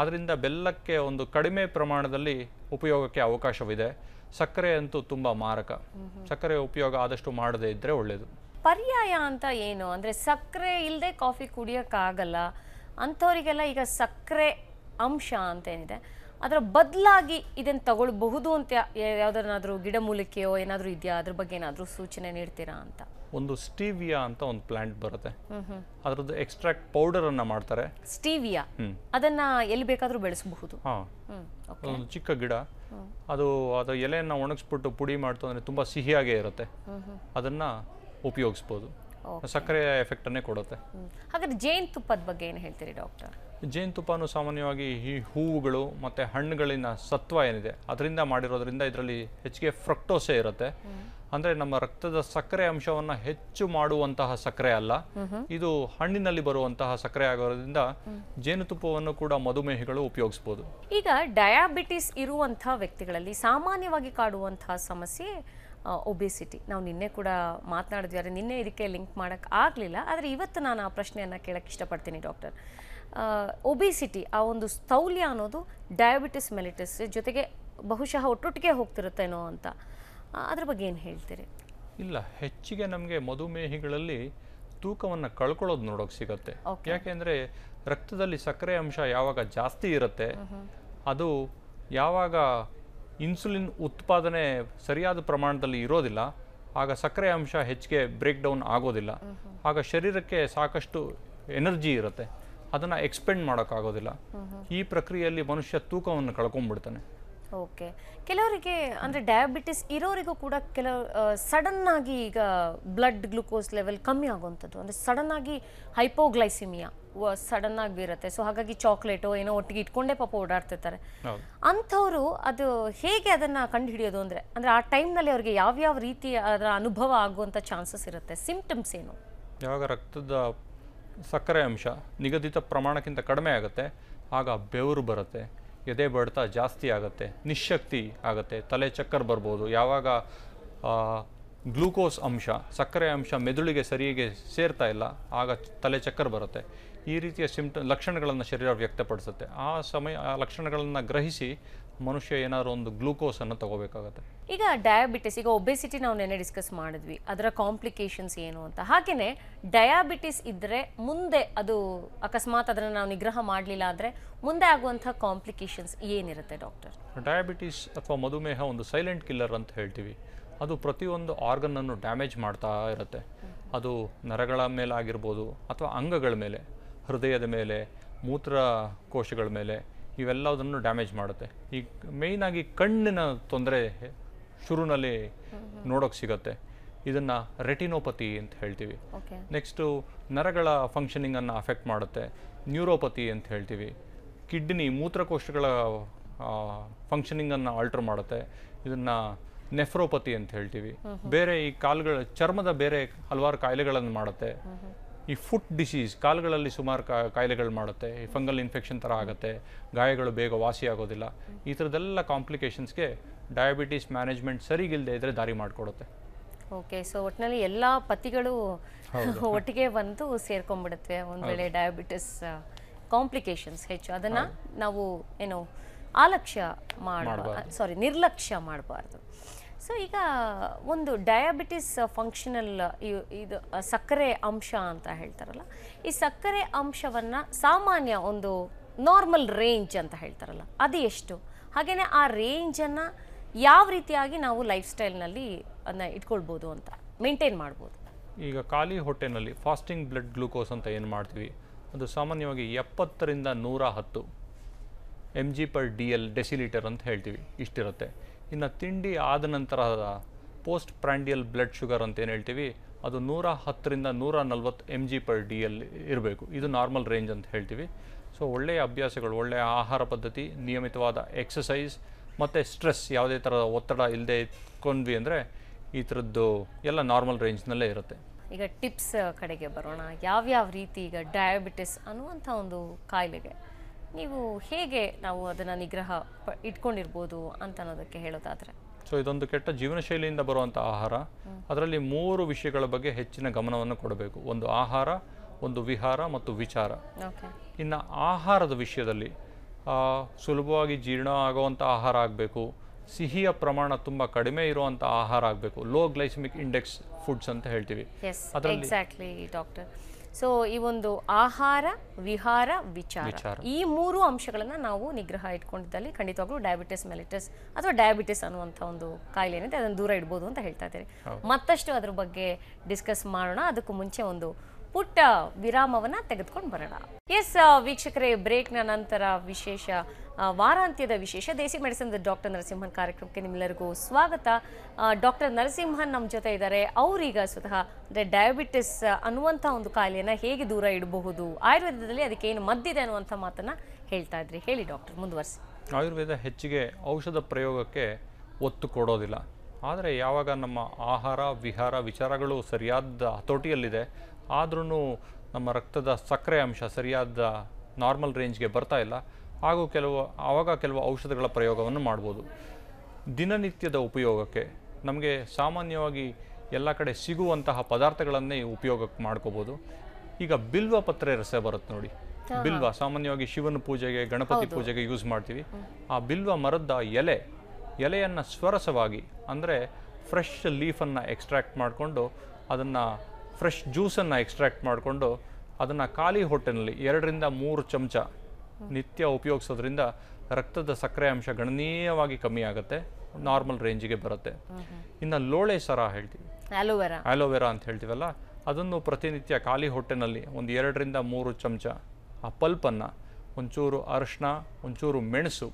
ಆದ್ದರಿಂದ ಬೆಲ್ಲಕ್ಕೆ ಒಂದು ಕಡಿಮೆ ಪ್ರಮಾಣದಲ್ಲಿ ಉಪಯೋಗಕ್ಕೆ ಅವಕಾಶವಿದೆ ಸಕ್ಕರೆ ಅಂತೂ ತುಂಬ ಮಾರಕ ಸಕ್ಕರೆ ಉಪಯೋಗ ಆದಷ್ಟು ಮಾಡದೇ ಇದ್ರೆ ಒಳ್ಳೆಯದು ಪರ್ಯಾಯ ಅಂತ ಏನು ಅಂದ್ರೆ ಸಕ್ಕರೆ ಇಲ್ಲದೆ ಕಾಫಿ ಕುಡಿಯಕ್ಕಾಗಲ್ಲ ಅಂಥವರಿಗೆಲ್ಲ ಈಗ ಸಕ್ಕರೆ ಅಂಶ ಅಂತ ಏನಿದೆ ಅದರ ಬದಲಾಗಿ ಇದನ್ನ ತಗೊಳ್ಬಹುದು ಅಂತ ಗಿಡ ಗಿಡಮೂಲಿಕೆಯೋ ಏನಾದರೂ ಇದೆಯಾ ಅದ್ರ ಬಗ್ಗೆ ಏನಾದರೂ ಸೂಚನೆ ನೀಡ್ತೀರಾ ಅಂತ ಒಂದು ಸ್ಟೀವಿಯಾ ಅಂತ ಒಂದು ಪ್ಲಾಂಟ್ ಬರುತ್ತೆ ಅದರದ್ದು ಎಕ್ಸ್ಟ್ರಾಕ್ಟ್ ಪೌಡರ್ ಅನ್ನ ಮಾಡ್ತಾರೆ ಸ್ಟೀವಿಯಾ ಅದನ್ನ ಎಲ್ಲಿ ಬೇಕಾದರೂ ಬೆಳೆಸಬಹುದು ಚಿಕ್ಕ ಗಿಡ ಅದು ಅದು ಎಲೆಯನ್ನು ಒಣಗಿಸ್ಬಿಟ್ಟು ಪುಡಿ ಮಾಡ್ತು ಅಂದರೆ ತುಂಬ ಸಿಹಿಯಾಗೇ ಇರುತ್ತೆ ಅದನ್ನು ಉಪಯೋಗಿಸ್ಬೋದು ಸಕ್ಕರೆಯ ಎಫೆಕ್ಟನ್ನೇ ಕೊಡುತ್ತೆ ಹಾಗಾದ್ರೆ ಜೇನುತುಪ್ಪದ ಬಗ್ಗೆ ಏನು ಹೇಳ್ತೀರಿ ಡಾಕ್ಟರ್ ಜೇನುತುಪ್ಪನು ಸಾಮಾನ್ಯವಾಗಿ ಈ ಹೂವುಗಳು ಮತ್ತು ಹಣ್ಣುಗಳಿನ ಸತ್ವ ಏನಿದೆ ಅದರಿಂದ ಮಾಡಿರೋದ್ರಿಂದ ಇದರಲ್ಲಿ ಹೆಚ್ಚಿಗೆ ಫ್ರಕ್ಟೋಸೆ ಇರುತ್ತೆ ಅಂದ್ರೆ ನಮ್ಮ ರಕ್ತದ ಸಕ್ಕರೆ ಅಂಶವನ್ನು ಹೆಚ್ಚು ಮಾಡುವಂತಹ ಸಕ್ಕರೆ ಅಲ್ಲ ಇದು ಹಣ್ಣಿನಲ್ಲಿ ಬರುವಂತಹ ಸಕ್ಕರೆ ಆಗೋದ್ರಿಂದ ಜೇನುತುಪ್ಪವನ್ನು ಕೂಡ ಮಧುಮೇಹಿಗಳು ಉಪಯೋಗಿಸಬಹುದು ಈಗ ಡಯಾಬಿಟಿಸ್ ಇರುವಂತಹ ವ್ಯಕ್ತಿಗಳಲ್ಲಿ ಸಾಮಾನ್ಯವಾಗಿ ಕಾಡುವಂತಹ ಸಮಸ್ಯೆ ಒಬೆಸಿಟಿ ನಾವು ನಿನ್ನೆ ಕೂಡ ಮಾತನಾಡಿದ್ವಿ ಆದರೆ ನಿನ್ನೆ ಇದಕ್ಕೆ ಲಿಂಕ್ ಮಾಡೋಕ್ಕೆ ಆಗಲಿಲ್ಲ ಆದರೆ ಇವತ್ತು ನಾನು ಆ ಪ್ರಶ್ನೆಯನ್ನು ಕೇಳಕ್ಕೆ ಇಷ್ಟಪಡ್ತೀನಿ ಡಾಕ್ಟರ್ ಒಬೆಸಿಟಿ ಆ ಒಂದು ಸ್ಥೌಲ್ಯ ಅನ್ನೋದು ಡಯಾಬಿಟಿಸ್ ಮೆಲಿಟಿಸ್ ಜೊತೆಗೆ ಬಹುಶಃ ಒಟ್ಟೊಟ್ಟಿಗೆ ಹೋಗ್ತಿರುತ್ತೇನೋ ಅಂತ ಅದ್ರ ಬಗ್ಗೆ ಏನು ಹೇಳ್ತೀರಿ ಇಲ್ಲ ಹೆಚ್ಚಿಗೆ ನಮಗೆ ಮಧುಮೇಹಿಗಳಲ್ಲಿ ತೂಕವನ್ನು ಕಳ್ಕೊಳ್ಳೋದು ನೋಡೋಕೆ ಸಿಗುತ್ತೆ ಯಾಕೆಂದರೆ ರಕ್ತದಲ್ಲಿ ಸಕ್ಕರೆ ಅಂಶ ಯಾವಾಗ ಜಾಸ್ತಿ ಇರುತ್ತೆ ಅದು ಯಾವಾಗ ಇನ್ಸುಲಿನ್ ಉತ್ಪಾದನೆ ಸರಿಯಾದ ಪ್ರಮಾಣದಲ್ಲಿ ಇರೋದಿಲ್ಲ ಆಗ ಸಕ್ಕರೆ ಅಂಶ ಹೆಚ್ಚಿಗೆ ಬ್ರೇಕ್ ಡೌನ್ ಆಗೋದಿಲ್ಲ ಆಗ ಶರೀರಕ್ಕೆ ಸಾಕಷ್ಟು ಎನರ್ಜಿ ಇರುತ್ತೆ ಅದನ್ನು ಎಕ್ಸ್ಪೆಂಡ್ ಮಾಡೋಕ್ಕಾಗೋದಿಲ್ಲ ಈ ಪ್ರಕ್ರಿಯೆಯಲ್ಲಿ ಮನುಷ್ಯ ತೂಕವನ್ನು ಕಳ್ಕೊಂಡ್ಬಿಡ್ತಾನೆ ಓಕೆ ಕೆಲವರಿಗೆ ಅಂದರೆ ಡಯಾಬಿಟಿಸ್ ಇರೋರಿಗೂ ಕೂಡ ಕೆಲವು ಸಡನ್ ಆಗಿ ಈಗ ಬ್ಲಡ್ ಗ್ಲುಕೋಸ್ ಲೆವೆಲ್ ಕಮ್ಮಿ ಆಗುವಂಥದ್ದು ಅಂದರೆ ಸಡನ್ ಆಗಿ ಹೈಪೋಗ್ಲೈಸಿಮಿಯಾ ಸಡನ್ ಆಗಿ ಬೀರುತ್ತೆ ಸೊ ಹಾಗಾಗಿ ಚಾಕ್ಲೇಟು ಏನೋ ಒಟ್ಟಿಗೆ ಇಟ್ಕೊಂಡೇ ಪಾಪ ಓಡಾಡ್ತಿರ್ತಾರೆ ಅಂಥವ್ರು ಅದು ಹೇಗೆ ಅದನ್ನು ಕಂಡುಹಿಡಿಯೋದು ಅಂದರೆ ಅಂದರೆ ಆ ಟೈಮ್ನಲ್ಲಿ ಅವರಿಗೆ ಯಾವ್ಯಾವ ರೀತಿ ಅದರ ಅನುಭವ ಆಗುವಂಥ ಚಾನ್ಸಸ್ ಇರುತ್ತೆ ಸಿಂಪ್ಟಮ್ಸ್ ಏನು ಯಾವಾಗ ರಕ್ತದ ಸಕ್ಕರೆ ಅಂಶ ನಿಗದಿತ ಪ್ರಮಾಣಕ್ಕಿಂತ ಕಡಿಮೆ ಆಗುತ್ತೆ ಆಗ ಬೆವರು ಬರುತ್ತೆ ಎದೆ ಬಡ್ತಾ ಜಾಸ್ತಿ ಆಗುತ್ತೆ ನಿಶಕ್ತಿ ಆಗುತ್ತೆ ತಲೆ ಚಕ್ಕರ್ ಬರ್ಬೋದು ಯಾವಾಗ ಗ್ಲೂಕೋಸ್ ಅಂಶ ಸಕ್ಕರೆ ಅಂಶ ಮೆದುಳಿಗೆ ಸರಿಯಾಗಿ ಸೇರ್ತಾ ಇಲ್ಲ ಆಗ ತಲೆ ಚಕ್ಕರ್ ಬರುತ್ತೆ ಈ ರೀತಿಯ ಸಿಂಪ್ಟ ಲಕ್ಷಣಗಳನ್ನು ಶರೀರ ವ್ಯಕ್ತಪಡಿಸುತ್ತೆ ಆ ಸಮಯ ಆ ಲಕ್ಷಣಗಳನ್ನು ಗ್ರಹಿಸಿ ಮನುಷ್ಯ ಏನಾದ್ರು ಒಂದು ಗ್ಲೂಕೋಸನ್ನು ತಗೋಬೇಕಾಗುತ್ತೆ ಈಗ ಡಯಾಬಿಟಿಸ್ ಈಗ ಒಬೆಸಿಟಿ ನಾವು ನೆನೆ ಡಿಸ್ಕಸ್ ಮಾಡಿದ್ವಿ ಅದರ ಕಾಂಪ್ಲಿಕೇಶನ್ಸ್ ಏನು ಅಂತ ಹಾಗೆಯೇ ಡಯಾಬಿಟಿಸ್ ಇದ್ದರೆ ಮುಂದೆ ಅದು ಅಕಸ್ಮಾತ್ ಅದನ್ನು ನಾವು ನಿಗ್ರಹ ಮಾಡಲಿಲ್ಲ ಅಂದರೆ ಮುಂದೆ ಆಗುವಂಥ ಕಾಂಪ್ಲಿಕೇಶನ್ಸ್ ಏನಿರುತ್ತೆ ಡಾಕ್ಟರ್ ಡಯಾಬಿಟಿಸ್ ಅಥವಾ ಮಧುಮೇಹ ಒಂದು ಸೈಲೆಂಟ್ ಕಿಲ್ಲರ್ ಅಂತ ಹೇಳ್ತೀವಿ ಅದು ಪ್ರತಿಯೊಂದು ಆರ್ಗನನ್ನು ಡ್ಯಾಮೇಜ್ ಮಾಡ್ತಾ ಇರುತ್ತೆ ಅದು ನರಗಳ ಮೇಲೆ ಆಗಿರ್ಬೋದು ಅಥವಾ ಅಂಗಗಳ ಮೇಲೆ ಹೃದಯದ ಮೇಲೆ ಮೂತ್ರ ಕೋಶಗಳ ಮೇಲೆ ಇವೆಲ್ಲದನ್ನು ಡ್ಯಾಮೇಜ್ ಮಾಡುತ್ತೆ ಈ ಮೇಯ್ನಾಗಿ ಕಣ್ಣಿನ ತೊಂದರೆ ಶುರುನಲ್ಲಿ ನೋಡೋಕೆ ಸಿಗುತ್ತೆ ಇದನ್ನು ರೆಟಿನೋಪತಿ ಅಂತ ಹೇಳ್ತೀವಿ ನೆಕ್ಸ್ಟು ನರಗಳ ಫಂಕ್ಷನಿಂಗನ್ನು ಅಫೆಕ್ಟ್ ಮಾಡುತ್ತೆ ನ್ಯೂರೋಪತಿ ಅಂತ ಹೇಳ್ತೀವಿ ಕಿಡ್ನಿ ಮೂತ್ರಕೋಶಗಳ ಫಂಕ್ಷನಿಂಗನ್ನು ಆಲ್ಟ್ರ್ ಮಾಡುತ್ತೆ ಇದನ್ನು ನೆಫ್ರೋಪತಿ ಅಂತ ಹೇಳ್ತೀವಿ ಬೇರೆ ಈ ಕಾಲುಗಳ ಚರ್ಮದ ಬೇರೆ ಹಲವಾರು ಕಾಯಿಲೆಗಳನ್ನು ಮಾಡುತ್ತೆ ಈ ಫುಟ್ ಡಿಸೀಸ್ ಕಾಲುಗಳಲ್ಲಿ ಸುಮಾರು ಕಾಯಿಲೆಗಳು ಮಾಡುತ್ತೆ ಈ ಫಂಗಲ್ ಇನ್ಫೆಕ್ಷನ್ ಥರ ಆಗುತ್ತೆ ಗಾಯಗಳು ಬೇಗ ವಾಸಿ ಆಗೋದಿಲ್ಲ ಈ ಥರದ್ದೆಲ್ಲ ಕಾಂಪ್ಲಿಕೇಶನ್ಸ್ಗೆ ಡಯಾಬಿಟೀಸ್ ಮ್ಯಾನೇಜ್ಮೆಂಟ್ ಸರಿಗಿಲ್ಲದೆ ಇದ್ದರೆ ದಾರಿ ಮಾಡಿಕೊಡುತ್ತೆ ಓಕೆ ಸೊ ಒಟ್ಟಿನಲ್ಲಿ ಎಲ್ಲ ಪತಿಗಳು <laughs> ಒಟ್ಟಿಗೆ ಬಂದು ಸೇರ್ಕೊಂಡ್ಬಿಡುತ್ತೆ ಒಂದು ವೇಳೆ ಡಯಾಬಿಟಿಸ್ ಕಾಂಪ್ಲಿಕೇಶನ್ಸ್ ಹೆಚ್ಚು ಅದನ್ನು ನಾವು ಏನು ಆಲಕ್ಷ್ಯ ಮಾಡ ಸಾರಿ ನಿರ್ಲಕ್ಷ್ಯ ಮಾಡಬಾರ್ದು ಸೊ ಈಗ ಒಂದು ಡಯಾಬಿಟಿಸ್ uh, uh, ಫಂಕ್ಷನಲ್ ಇದು ಸಕ್ಕರೆ ಅಂಶ ಅಂತ ಹೇಳ್ತಾರಲ್ಲ ಈ ಸಕ್ಕರೆ ಅಂಶವನ್ನು ಸಾಮಾನ್ಯ ಒಂದು ನಾರ್ಮಲ್ ರೇಂಜ್ ಅಂತ ಹೇಳ್ತಾರಲ್ಲ ಅದು ಎಷ್ಟು ಹಾಗೆಯೇ ಆ ರೇಂಜನ್ನು ಯಾವ ರೀತಿಯಾಗಿ ನಾವು ಲೈಫ್ ಸ್ಟೈಲ್ನಲ್ಲಿ ಅದನ್ನ ಇಟ್ಕೊಳ್ಬೋದು ಅಂತ ಮೇಂಟೈನ್ ಮಾಡ್ಬೋದು ಈಗ ಖಾಲಿ ಹೊಟ್ಟೆನಲ್ಲಿ ಫಾಸ್ಟಿಂಗ್ ಬ್ಲಡ್ ಗ್ಲೂಕೋಸ್ ಅಂತ ಏನು ಮಾಡ್ತೀವಿ ಅದು ಸಾಮಾನ್ಯವಾಗಿ ಎಪ್ಪತ್ತರಿಂದ ನೂರ ಹತ್ತು M G per D L decilitre ಅಂತ ಹೇಳ್ತೀವಿ ಇಷ್ಟಿರುತ್ತೆ ಇನ್ನು ತಿಂಡಿ ಆದ ನಂತರ ಪೋಸ್ಟ್ ಪ್ರಾಂಡಿಯಲ್ ಬ್ಲಡ್ ಶುಗರ್ ಅಂತ ಏನು ಹೇಳ್ತೀವಿ ಅದು ನೂರ ಹತ್ತರಿಂದ ನೂರ ನಲ್ವತ್ತು ಎಮ್ ಜಿ ಪರ್ ಡಿಯಲ್ಲಿ ಇರಬೇಕು ಇದು ನಾರ್ಮಲ್ ರೇಂಜ್ ಅಂತ ಹೇಳ್ತೀವಿ ಸೊ ಒಳ್ಳೆಯ ಅಭ್ಯಾಸಗಳು ಒಳ್ಳೆಯ ಆಹಾರ ಪದ್ಧತಿ ನಿಯಮಿತವಾದ ಎಕ್ಸಸೈಸ್ ಮತ್ತು ಸ್ಟ್ರೆಸ್ ಯಾವುದೇ ಥರದ ಒತ್ತಡ ಇಲ್ಲದೆ ಇಟ್ಕೊಂಡ್ವಿ ಅಂದರೆ ಈ ಥರದ್ದು ಎಲ್ಲ ನಾರ್ಮಲ್ ರೇಂಜ್ನಲ್ಲೇ ಇರುತ್ತೆ ಈಗ ಟಿಪ್ಸ್ ಕಡೆಗೆ ಬರೋಣ ಯಾವ್ಯಾವ ರೀತಿ ಈಗ ಡಯಾಬಿಟಿಸ್ ಅನ್ನುವಂಥ ಒಂದು ಕಾಯಿಲೆಗೆ ನೀವು ಹೇಗೆ ನಾವು ಅದನ್ನು ನಿಗ್ರಹ ಪ ಇಟ್ಕೊಂಡಿರ್ಬೋದು ಅಂತ ಅನ್ನೋದಕ್ಕೆ ಹೇಳೋದಾದರೆ ಸೊ ಇದೊಂದು ಕೆಟ್ಟ ಜೀವನ ಶೈಲಿಯಿಂದ ಬರುವಂಥ ಆಹಾರ ಅದರಲ್ಲಿ ಮೂರು ವಿಷಯಗಳ ಬಗ್ಗೆ ಹೆಚ್ಚಿನ ಗಮನವನ್ನು ಕೊಡಬೇಕು ಒಂದು ಆಹಾರ ಒಂದು ವಿಹಾರ ಮತ್ತು ವಿಚಾರ ಇನ್ನು ಆಹಾರದ ವಿಷಯದಲ್ಲಿ ಸುಲಭವಾಗಿ ಜೀರ್ಣ ಆಗುವಂಥ ಆಹಾರ ಆಗಬೇಕು ಸಿಹಿಯ ಪ್ರಮಾಣ ತುಂಬ ಕಡಿಮೆ ಇರುವಂಥ ಆಹಾರ ಆಗಬೇಕು ಲೋ ಗ್ಲೈಸಮಿಕ್ ಇಂಡೆಕ್ಸ್ ಫುಡ್ಸ್ ಅಂತ ಹೇಳ್ತೀವಿ ಅದರಲ್ಲಿ ಸೊ ಈ ಒಂದು ಆಹಾರ ವಿಹಾರ ವಿಚಾರ ಈ ಮೂರು ಅಂಶಗಳನ್ನ ನಾವು ನಿಗ್ರಹ ಇಟ್ಕೊಂಡಿದ್ದಲ್ಲಿ ಖಂಡಿತವಾಗ್ಲೂ ಡಯಾಬಿಟಿಸ್ ಮೆಲಿಟಸ್ ಅಥವಾ ಡಯಾಬಿಟಿಸ್ ಅನ್ನುವಂತ ಒಂದು ಕಾಯಿಲೆ ಏನಿದೆ ಅದನ್ನು ದೂರ ಇಡಬಹುದು ಅಂತ ಹೇಳ್ತಾ ಇದ್ದಾರೆ ಮತ್ತಷ್ಟು ಅದ್ರ ಬಗ್ಗೆ ಡಿಸ್ಕಸ್ ಮಾಡೋಣ ಅದಕ್ಕೂ ಮುಂಚೆ ಒಂದು ಪುಟ್ಟ ವಿರಾಮವನ್ನ ತೆಗೆದುಕೊಂಡು ಬರೋಣ ಎಸ್ ವೀಕ್ಷಕರೇ ಬ್ರೇಕ್ನ ನಂತರ ವಿಶೇಷ ವಾರಾಂತ್ಯದ ವಿಶೇಷ ದೇಸಿ ಮೆಡಿಸಿನ್ ಡಾಕ್ಟರ್ ನರಸಿಂಹನ್ ಕಾರ್ಯಕ್ರಮಕ್ಕೆ ನಿಮ್ಮೆಲ್ಲರಿಗೂ ಸ್ವಾಗತ ಡಾಕ್ಟರ್ ನರಸಿಂಹನ್ ನಮ್ಮ ಜೊತೆ ಇದ್ದಾರೆ ಅವರೀಗ ಸ್ವತಃ ಅಂದರೆ ಡಯಾಬಿಟಿಸ್ ಅನ್ನುವಂಥ ಒಂದು ಕಾಯಿಲೆಯನ್ನು ಹೇಗೆ ದೂರ ಇಡಬಹುದು ಆಯುರ್ವೇದದಲ್ಲಿ ಅದಕ್ಕೆ ಏನು ಮದ್ದಿದೆ ಅನ್ನುವಂಥ ಮಾತನ್ನು ಹೇಳ್ತಾ ಇದ್ರಿ ಹೇಳಿ ಡಾಕ್ಟರ್ ಮುಂದುವರಿಸಿ ಆಯುರ್ವೇದ ಹೆಚ್ಚಿಗೆ ಔಷಧ ಪ್ರಯೋಗಕ್ಕೆ ಒತ್ತು ಕೊಡೋದಿಲ್ಲ ಆದರೆ ಯಾವಾಗ ನಮ್ಮ ಆಹಾರ ವಿಹಾರ ವಿಚಾರಗಳು ಸರಿಯಾದ ಹತೋಟಿಯಲ್ಲಿದೆ ಆದ್ರೂ ನಮ್ಮ ರಕ್ತದ ಸಕ್ಕರೆ ಅಂಶ ಸರಿಯಾದ ನಾರ್ಮಲ್ ರೇಂಜ್ಗೆ ಬರ್ತಾ ಇಲ್ಲ ಹಾಗೂ ಕೆಲವು ಆವಾಗ ಕೆಲವು ಔಷಧಗಳ ಪ್ರಯೋಗವನ್ನು ಮಾಡ್ಬೋದು ದಿನನಿತ್ಯದ ಉಪಯೋಗಕ್ಕೆ ನಮಗೆ ಸಾಮಾನ್ಯವಾಗಿ ಎಲ್ಲ ಕಡೆ ಸಿಗುವಂತಹ ಪದಾರ್ಥಗಳನ್ನೇ ಉಪಯೋಗಕ್ಕೆ ಮಾಡ್ಕೋಬೋದು ಈಗ ಬಿಲ್ವ ಪತ್ರೆ ರಸ ಬರುತ್ತೆ ನೋಡಿ ಬಿಲ್ವ ಸಾಮಾನ್ಯವಾಗಿ ಶಿವನ ಪೂಜೆಗೆ ಗಣಪತಿ ಪೂಜೆಗೆ ಯೂಸ್ ಮಾಡ್ತೀವಿ ಆ ಬಿಲ್ವ ಮರದ ಎಲೆ ಎಲೆಯನ್ನು ಸ್ವರಸವಾಗಿ ಅಂದರೆ ಫ್ರೆಶ್ ಲೀಫನ್ನು ಎಕ್ಸ್ಟ್ರಾಕ್ಟ್ ಮಾಡಿಕೊಂಡು ಅದನ್ನು ಫ್ರೆಶ್ ಜ್ಯೂಸನ್ನು ಎಕ್ಸ್ಟ್ರಾಕ್ಟ್ ಮಾಡಿಕೊಂಡು ಅದನ್ನು ಖಾಲಿ ಹೊಟ್ಟೆನಲ್ಲಿ ಎರಡರಿಂದ ಮೂರು ಚಮಚ ನಿತ್ಯ ಉಪಯೋಗಿಸೋದ್ರಿಂದ ರಕ್ತದ ಸಕ್ಕರೆ ಅಂಶ ಗಣನೀಯವಾಗಿ ಕಮ್ಮಿ ಆಗುತ್ತೆ ನಾರ್ಮಲ್ ರೇಂಜಿಗೆ ಬರುತ್ತೆ ಇನ್ನು ಲೋಳೆ ಸರ ಹೇಳ್ತೀವಿ ಆಲೋವೆರಾ ಆಲೋವೆರಾ ಅಂತ ಹೇಳ್ತೀವಲ್ಲ ಅದನ್ನು ಪ್ರತಿನಿತ್ಯ ಖಾಲಿ ಹೊಟ್ಟೆನಲ್ಲಿ ಒಂದು ಎರಡರಿಂದ ಮೂರು ಚಮಚ ಆ ಪಲ್ಪನ್ನು ಒಂಚೂರು ಅರಿಶಿನ ಒಂಚೂರು ಮೆಣಸು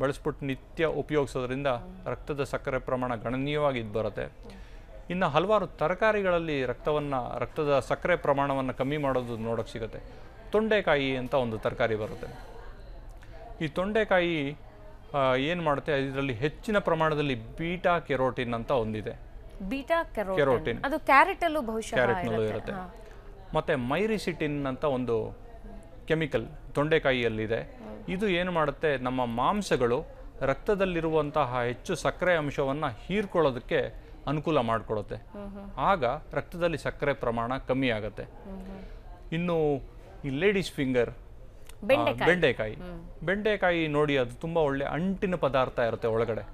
ಬಳಸ್ಬಿಟ್ಟು ನಿತ್ಯ ಉಪಯೋಗಿಸೋದ್ರಿಂದ ರಕ್ತದ ಸಕ್ಕರೆ ಪ್ರಮಾಣ ಗಣನೀಯವಾಗಿ ಇದು ಬರುತ್ತೆ ಇನ್ನು ಹಲವಾರು ತರಕಾರಿಗಳಲ್ಲಿ ರಕ್ತವನ್ನು ರಕ್ತದ ಸಕ್ಕರೆ ಪ್ರಮಾಣವನ್ನು ಕಮ್ಮಿ ಮಾಡೋದು ನೋಡೋಕ್ಕೆ ಸಿಗುತ್ತೆ ತೊಂಡೆಕಾಯಿ ಅಂತ ಒಂದು ತರಕಾರಿ ಬರುತ್ತೆ ಈ ತೊಂಡೆಕಾಯಿ ಏನು ಮಾಡುತ್ತೆ ಇದರಲ್ಲಿ ಹೆಚ್ಚಿನ ಪ್ರಮಾಣದಲ್ಲಿ ಬೀಟಾ ಕೆರೋಟಿನ್ ಅಂತ ಒಂದಿದೆ ಬೀಟಾ ಕೆರೋಟಿನ್ ಅದು ಕ್ಯಾರೆಟಲ್ಲೂ ಬಹುಶಃ ಕ್ಯಾರೆಟ್ನಲ್ಲೂ ಇರುತ್ತೆ ಮತ್ತು ಮೈರಿಸಿಟಿನ್ ಅಂತ ಒಂದು ಕೆಮಿಕಲ್ ತೊಂಡೆಕಾಯಿಯಲ್ಲಿದೆ ಇದು ಏನು ಮಾಡುತ್ತೆ ನಮ್ಮ ಮಾಂಸಗಳು ರಕ್ತದಲ್ಲಿರುವಂತಹ ಹೆಚ್ಚು ಸಕ್ಕರೆ ಅಂಶವನ್ನು ಹೀರ್ಕೊಳ್ಳೋದಕ್ಕೆ ಅನುಕೂಲ ಮಾಡಿಕೊಡುತ್ತೆ ಆಗ ರಕ್ತದಲ್ಲಿ ಸಕ್ಕರೆ ಪ್ರಮಾಣ ಕಮ್ಮಿ ಆಗುತ್ತೆ ಇನ್ನು ಈ ಲೇಡೀಸ್ ಫಿಂಗರ್ ಬೆಂಡೆಕಾಯಿ ಬೆಂಡೆಕಾಯಿ ನೋಡಿ ಅದು ತುಂಬ ಒಳ್ಳೆ ಅಂಟಿನ ಪದಾರ್ಥ ಇರುತ್ತೆ ಒಳಗಡೆ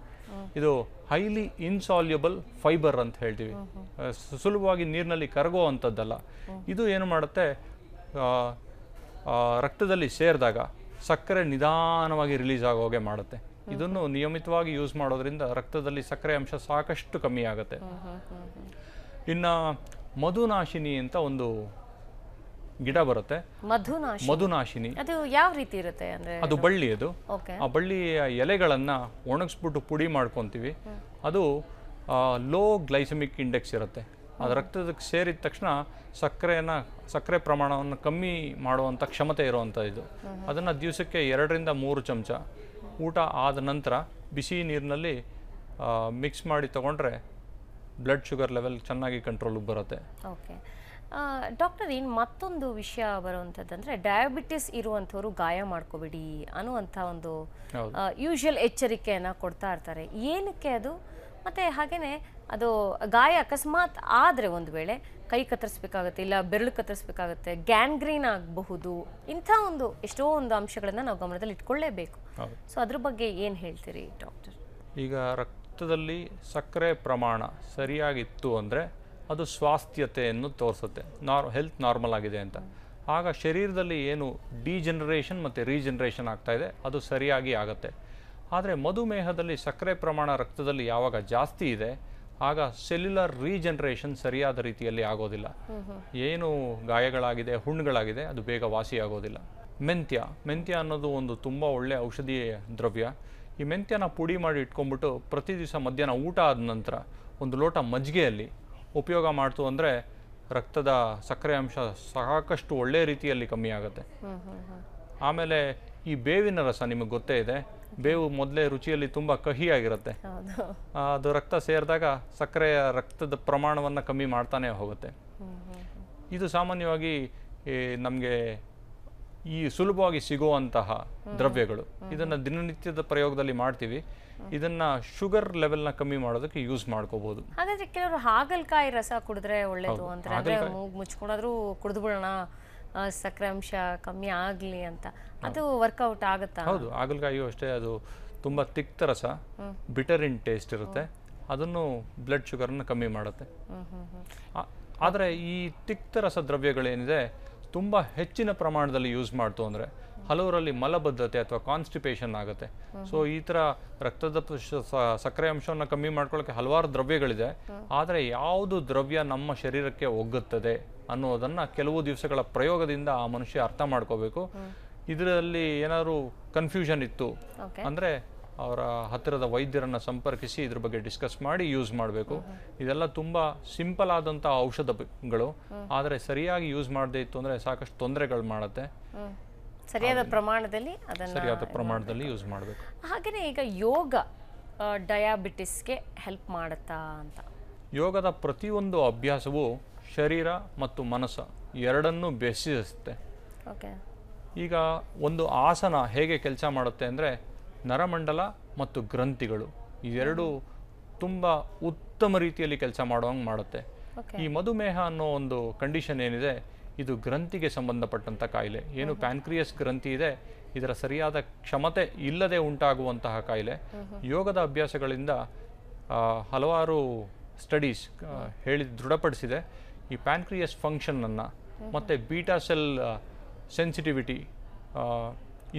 ಇದು ಹೈಲಿ ಇನ್ಸಾಲ್ಯುಬಲ್ ಫೈಬರ್ ಅಂತ ಹೇಳ್ತೀವಿ ಸುಲಭವಾಗಿ ನೀರಿನಲ್ಲಿ ಕರಗೋ ಅಂಥದ್ದಲ್ಲ ಇದು ಏನು ಮಾಡುತ್ತೆ ರಕ್ತದಲ್ಲಿ ಸೇರಿದಾಗ ಸಕ್ಕರೆ ನಿಧಾನವಾಗಿ ರಿಲೀಸ್ ಆಗೋಗೆ ಮಾಡುತ್ತೆ ಇದನ್ನು ನಿಯಮಿತವಾಗಿ ಯೂಸ್ ಮಾಡೋದ್ರಿಂದ ರಕ್ತದಲ್ಲಿ ಸಕ್ಕರೆ ಅಂಶ ಸಾಕಷ್ಟು ಕಮ್ಮಿ ಆಗುತ್ತೆ ಇನ್ನು ಮಧುನಾಶಿನಿ ಅಂತ ಒಂದು ಗಿಡ ಬರುತ್ತೆ ಮಧುನಾಶಿನಿ ಅದು ಯಾವ ರೀತಿ ಇರುತ್ತೆ ಅದು ಬಳ್ಳಿ ಅದು ಆ ಬಳ್ಳಿಯ ಎಲೆಗಳನ್ನ ಒಣಗಿಸ್ಬಿಟ್ಟು ಪುಡಿ ಮಾಡ್ಕೊತೀವಿ ಅದು ಲೋ ಗ್ಲೈಸಮಿಕ್ ಇಂಡೆಕ್ಸ್ ಇರುತ್ತೆ ಅದು ರಕ್ತದಕ್ಕೆ ಸೇರಿದ ತಕ್ಷಣ ಸಕ್ಕರೆಯನ್ನ ಸಕ್ಕರೆ ಪ್ರಮಾಣವನ್ನು ಕಮ್ಮಿ ಮಾಡುವಂಥ ಕ್ಷಮತೆ ಇರುವಂಥ ಇದು ಅದನ್ನು ದಿವಸಕ್ಕೆ ಎರಡರಿಂದ ಮೂರು ಚಮಚ ಊಟ ಆದ ನಂತರ ಬಿಸಿ ನೀರಿನಲ್ಲಿ ಮಿಕ್ಸ್ ಮಾಡಿ ತಗೊಂಡ್ರೆ ಬ್ಲಡ್ ಶುಗರ್ ಲೆವೆಲ್ ಚೆನ್ನಾಗಿ ಕಂಟ್ರೋಲ್ ಬರುತ್ತೆ ಓಕೆ ಡಾಕ್ಟರ್ ಏನು ಮತ್ತೊಂದು ವಿಷಯ ಬರುವಂಥದ್ದು ಅಂದರೆ ಡಯಾಬಿಟಿಸ್ ಇರುವಂಥವ್ರು ಗಾಯ ಮಾಡ್ಕೋಬೇಡಿ ಅನ್ನುವಂಥ ಒಂದು ಯೂಶುವಲ್ ಎಚ್ಚರಿಕೆಯನ್ನು ಕೊಡ್ತಾ ಇರ್ತಾರೆ ಏನಕ್ಕೆ ಅದು ಮತ್ತು ಹಾಗೆಯೇ ಅದು ಗಾಯ ಅಕಸ್ಮಾತ್ ಆದರೆ ಒಂದು ವೇಳೆ ಕೈ ಕತ್ತರಿಸಬೇಕಾಗುತ್ತೆ ಇಲ್ಲ ಬೆರಳು ಕತ್ತರಿಸಬೇಕಾಗುತ್ತೆ ಗ್ಯಾನ್ಗ್ರೀನ್ ಆಗಬಹುದು ಇಂಥ ಒಂದು ಎಷ್ಟೋ ಒಂದು ಅಂಶಗಳನ್ನು ನಾವು ಗಮನದಲ್ಲಿ ಇಟ್ಕೊಳ್ಳೇಬೇಕು ಸೊ ಅದ್ರ ಬಗ್ಗೆ ಏನು ಹೇಳ್ತೀರಿ ಡಾಕ್ಟರ್ ಈಗ ರಕ್ತದಲ್ಲಿ ಸಕ್ಕರೆ ಪ್ರಮಾಣ ಸರಿಯಾಗಿತ್ತು ಅಂದರೆ ಅದು ಸ್ವಾಸ್ಥ್ಯತೆಯನ್ನು ತೋರಿಸುತ್ತೆ ನಾರ್ ಹೆಲ್ತ್ ನಾರ್ಮಲ್ ಆಗಿದೆ ಅಂತ ಆಗ ಶರೀರದಲ್ಲಿ ಏನು ಡಿಜನರೇಷನ್ ಮತ್ತು ರೀಜನರೇಷನ್ ಆಗ್ತಾಯಿದೆ ಅದು ಸರಿಯಾಗಿ ಆಗುತ್ತೆ ಆದರೆ ಮಧುಮೇಹದಲ್ಲಿ ಸಕ್ಕರೆ ಪ್ರಮಾಣ ರಕ್ತದಲ್ಲಿ ಯಾವಾಗ ಜಾಸ್ತಿ ಇದೆ ಆಗ ಸೆಲ್ಯುಲರ್ ರೀಜನರೇಷನ್ ಸರಿಯಾದ ರೀತಿಯಲ್ಲಿ ಆಗೋದಿಲ್ಲ ಏನು ಗಾಯಗಳಾಗಿದೆ ಹುಣ್ಣುಗಳಾಗಿದೆ ಅದು ಬೇಗ ವಾಸಿಯಾಗೋದಿಲ್ಲ ಮೆಂತ್ಯ ಮೆಂತ್ಯ ಅನ್ನೋದು ಒಂದು ತುಂಬ ಒಳ್ಳೆಯ ಔಷಧೀಯ ದ್ರವ್ಯ ಈ ಮೆಂತ್ಯನ ಪುಡಿ ಮಾಡಿ ಇಟ್ಕೊಂಡ್ಬಿಟ್ಟು ಪ್ರತಿ ದಿವಸ ಮಧ್ಯಾಹ್ನ ಊಟ ಆದ ನಂತರ ಒಂದು ಲೋಟ ಮಜ್ಜಿಗೆಯಲ್ಲಿ ಉಪಯೋಗ ಮಾಡ್ತು ಅಂದರೆ ರಕ್ತದ ಸಕ್ಕರೆ ಅಂಶ ಸಾಕಷ್ಟು ಒಳ್ಳೆಯ ರೀತಿಯಲ್ಲಿ ಕಮ್ಮಿ ಆಗುತ್ತೆ ಆಮೇಲೆ ಈ ಬೇವಿನ ರಸ ನಿಮಗೆ ಗೊತ್ತೇ ಇದೆ ಬೇವು ಮೊದಲೇ ರುಚಿಯಲ್ಲಿ ತುಂಬ ಕಹಿಯಾಗಿರುತ್ತೆ ಅದು ರಕ್ತ ಸೇರಿದಾಗ ಸಕ್ಕರೆಯ ರಕ್ತದ ಪ್ರಮಾಣವನ್ನು ಕಮ್ಮಿ ಮಾಡ್ತಾನೆ ಹೋಗುತ್ತೆ ಇದು ಸಾಮಾನ್ಯವಾಗಿ ನಮಗೆ ಈ ಸುಲಭವಾಗಿ ಸಿಗುವಂತಹ ದ್ರವ್ಯಗಳು ಇದನ್ನ ದಿನನಿತ್ಯದ ಪ್ರಯೋಗದಲ್ಲಿ ಮಾಡ್ತೀವಿ ಇದನ್ನ ಶುಗರ್ ಲೆವೆಲ್ನ ಕಮ್ಮಿ ಮಾಡೋದಕ್ಕೆ ಯೂಸ್ ಮಾಡ್ಕೋಬಹುದು ಹಾಗಾದ್ರೆ ಕೆಲವರು ಹಾಗಲಕಾಯಿ ರಸ ಕುಡಿದ್ರೆ ಒಳ್ಳೇದು ಅಂತ ಮುಚ್ಕೊಂಡಾದ್ರೂ ಕುಡಿದು ಸಕ್ಕರೆ ಅಂಶ ಕಮ್ಮಿ ಆಗ್ಲಿ ಅಂತ ಅದು ವರ್ಕೌಟ್ ಆಗುತ್ತಾ ಹೌದು ಹಾಗಲಕಾಯಿಯು ಅಷ್ಟೇ ಅದು ತುಂಬಾ ತಿಕ್ತ ರಸ ಬಿಟರ್ ಇನ್ ಟೇಸ್ಟ್ ಇರುತ್ತೆ ಅದನ್ನು ಬ್ಲಡ್ ಶುಗರ್ ಕಮ್ಮಿ ಮಾಡುತ್ತೆ ಆದರೆ ಈ ತಿಕ್ತ ರಸ ದ್ರವ್ಯಗಳೇನಿದೆ ತುಂಬ ಹೆಚ್ಚಿನ ಪ್ರಮಾಣದಲ್ಲಿ ಯೂಸ್ ಮಾಡ್ತು ಅಂದರೆ ಹಲವರಲ್ಲಿ ಮಲಬದ್ಧತೆ ಅಥವಾ ಕಾನ್ಸ್ಟಿಪೇಷನ್ ಆಗುತ್ತೆ ಸೊ ಈ ಥರ ರಕ್ತದ ಸಕ್ಕರೆ ಅಂಶವನ್ನು ಕಮ್ಮಿ ಮಾಡ್ಕೊಳ್ಳೋಕ್ಕೆ ಹಲವಾರು ದ್ರವ್ಯಗಳಿದೆ ಆದರೆ ಯಾವುದು ದ್ರವ್ಯ ನಮ್ಮ ಶರೀರಕ್ಕೆ ಒಗ್ಗುತ್ತದೆ ಅನ್ನೋದನ್ನು ಕೆಲವು ದಿವಸಗಳ ಪ್ರಯೋಗದಿಂದ ಆ ಮನುಷ್ಯ ಅರ್ಥ ಮಾಡ್ಕೋಬೇಕು ಇದರಲ್ಲಿ ಏನಾದರೂ ಕನ್ಫ್ಯೂಷನ್ ಇತ್ತು ಅಂದರೆ ಅವರ ಹತ್ತಿರದ ವೈದ್ಯರನ್ನು ಸಂಪರ್ಕಿಸಿ ಇದ್ರ ಬಗ್ಗೆ ಡಿಸ್ಕಸ್ ಮಾಡಿ ಯೂಸ್ ಮಾಡಬೇಕು ಇದೆಲ್ಲ ತುಂಬ ಸಿಂಪಲ್ ಆದಂಥ ಔಷಧಗಳು ಆದರೆ ಸರಿಯಾಗಿ ಯೂಸ್ ಮಾಡದೇ ಇತ್ತು ಅಂದರೆ ಸಾಕಷ್ಟು ತೊಂದರೆಗಳು ಮಾಡುತ್ತೆ ಸರಿಯಾದ ಪ್ರಮಾಣದಲ್ಲಿ ಸರಿಯಾದ ಪ್ರಮಾಣದಲ್ಲಿ ಯೂಸ್ ಮಾಡಬೇಕು ಹಾಗೆಯೇ ಈಗ ಯೋಗ ಡಯಾಬಿಟಿಸ್ಗೆ ಹೆಲ್ಪ್ ಮಾಡುತ್ತಾ ಅಂತ ಯೋಗದ ಪ್ರತಿಯೊಂದು ಅಭ್ಯಾಸವು ಶರೀರ ಮತ್ತು ಮನಸ್ಸು ಎರಡನ್ನೂ ಬೆಸಿಸುತ್ತೆ ಈಗ ಒಂದು ಆಸನ ಹೇಗೆ ಕೆಲಸ ಮಾಡುತ್ತೆ ಅಂದರೆ ನರಮಂಡಲ ಮತ್ತು ಗ್ರಂಥಿಗಳು ಇವೆರಡು ತುಂಬ ಉತ್ತಮ ರೀತಿಯಲ್ಲಿ ಕೆಲಸ ಮಾಡೋಂಗೆ ಮಾಡುತ್ತೆ ಈ ಮಧುಮೇಹ ಅನ್ನೋ ಒಂದು ಕಂಡೀಷನ್ ಏನಿದೆ ಇದು ಗ್ರಂಥಿಗೆ ಸಂಬಂಧಪಟ್ಟಂಥ ಕಾಯಿಲೆ ಏನು ಪ್ಯಾನ್ಕ್ರಿಯಸ್ ಗ್ರಂಥಿ ಇದೆ ಇದರ ಸರಿಯಾದ ಕ್ಷಮತೆ ಇಲ್ಲದೆ ಉಂಟಾಗುವಂತಹ ಕಾಯಿಲೆ ಯೋಗದ ಅಭ್ಯಾಸಗಳಿಂದ ಹಲವಾರು ಸ್ಟಡೀಸ್ ಹೇಳಿ ದೃಢಪಡಿಸಿದೆ ಈ ಪ್ಯಾನ್ಕ್ರಿಯಸ್ ಫಂಕ್ಷನನ್ನು ಮತ್ತು ಬೀಟಾ ಸೆಲ್ ಸೆನ್ಸಿಟಿವಿಟಿ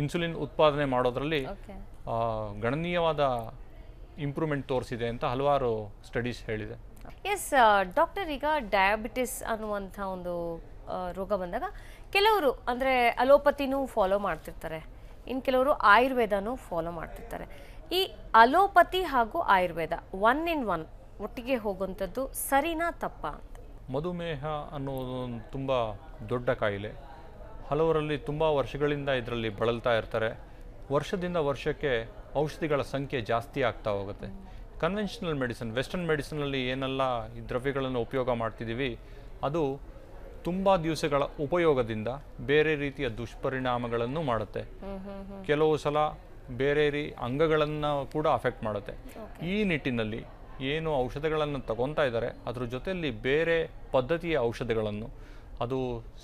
ಇನ್ಸುಲಿನ್ ಉತ್ಪಾದನೆ ಮಾಡೋದರಲ್ಲಿ ಗಣನೀಯವಾದ ಇಂಪ್ರೂವ್ಮೆಂಟ್ ತೋರಿಸಿದೆ ಅಂತ ಹಲವಾರು ಸ್ಟಡೀಸ್ ಹೇಳಿದೆ ಎಸ್ ಡಾಕ್ಟರ್ ಈಗ ಡಯಾಬಿಟಿಸ್ ಅನ್ನುವಂಥ ಒಂದು ರೋಗ ಬಂದಾಗ ಕೆಲವರು ಅಂದರೆ ಅಲೋಪತಿನೂ ಫಾಲೋ ಮಾಡ್ತಿರ್ತಾರೆ ಇನ್ನು ಕೆಲವರು ಆಯುರ್ವೇದನೂ ಫಾಲೋ ಮಾಡ್ತಿರ್ತಾರೆ ಈ ಅಲೋಪತಿ ಹಾಗೂ ಆಯುರ್ವೇದ ಒನ್ ಇನ್ ಒನ್ ಒಟ್ಟಿಗೆ ಹೋಗುವಂಥದ್ದು ಸರಿನಾ ತಪ್ಪ ಅಂತ ಮಧುಮೇಹ ಅನ್ನೋದು ತುಂಬ ದೊಡ್ಡ ಕಾಯಿಲೆ ಹಲವರಲ್ಲಿ ತುಂಬ ವರ್ಷಗಳಿಂದ ಇದರಲ್ಲಿ ಬಳಲ್ತಾ ಇರ್ತಾರೆ ವರ್ಷದಿಂದ ವರ್ಷಕ್ಕೆ ಔಷಧಿಗಳ ಸಂಖ್ಯೆ ಜಾಸ್ತಿ ಆಗ್ತಾ ಹೋಗುತ್ತೆ ಕನ್ವೆನ್ಷನಲ್ ಮೆಡಿಸಿನ್ ವೆಸ್ಟರ್ನ್ ಮೆಡಿಸಿನಲ್ಲಿ ಏನೆಲ್ಲ ಈ ದ್ರವ್ಯಗಳನ್ನು ಉಪಯೋಗ ಮಾಡ್ತಿದ್ದೀವಿ ಅದು ತುಂಬ ದಿವಸಗಳ ಉಪಯೋಗದಿಂದ ಬೇರೆ ರೀತಿಯ ದುಷ್ಪರಿಣಾಮಗಳನ್ನು ಮಾಡುತ್ತೆ ಕೆಲವು ಸಲ ಬೇರೆ ರೀ ಅಂಗಗಳನ್ನು ಕೂಡ ಅಫೆಕ್ಟ್ ಮಾಡುತ್ತೆ ಈ ನಿಟ್ಟಿನಲ್ಲಿ ಏನು ಔಷಧಗಳನ್ನು ತಗೊತಾ ಇದ್ದಾರೆ ಅದ್ರ ಜೊತೆಯಲ್ಲಿ ಬೇರೆ ಪದ್ಧತಿಯ ಔಷಧಗಳನ್ನು ಅದು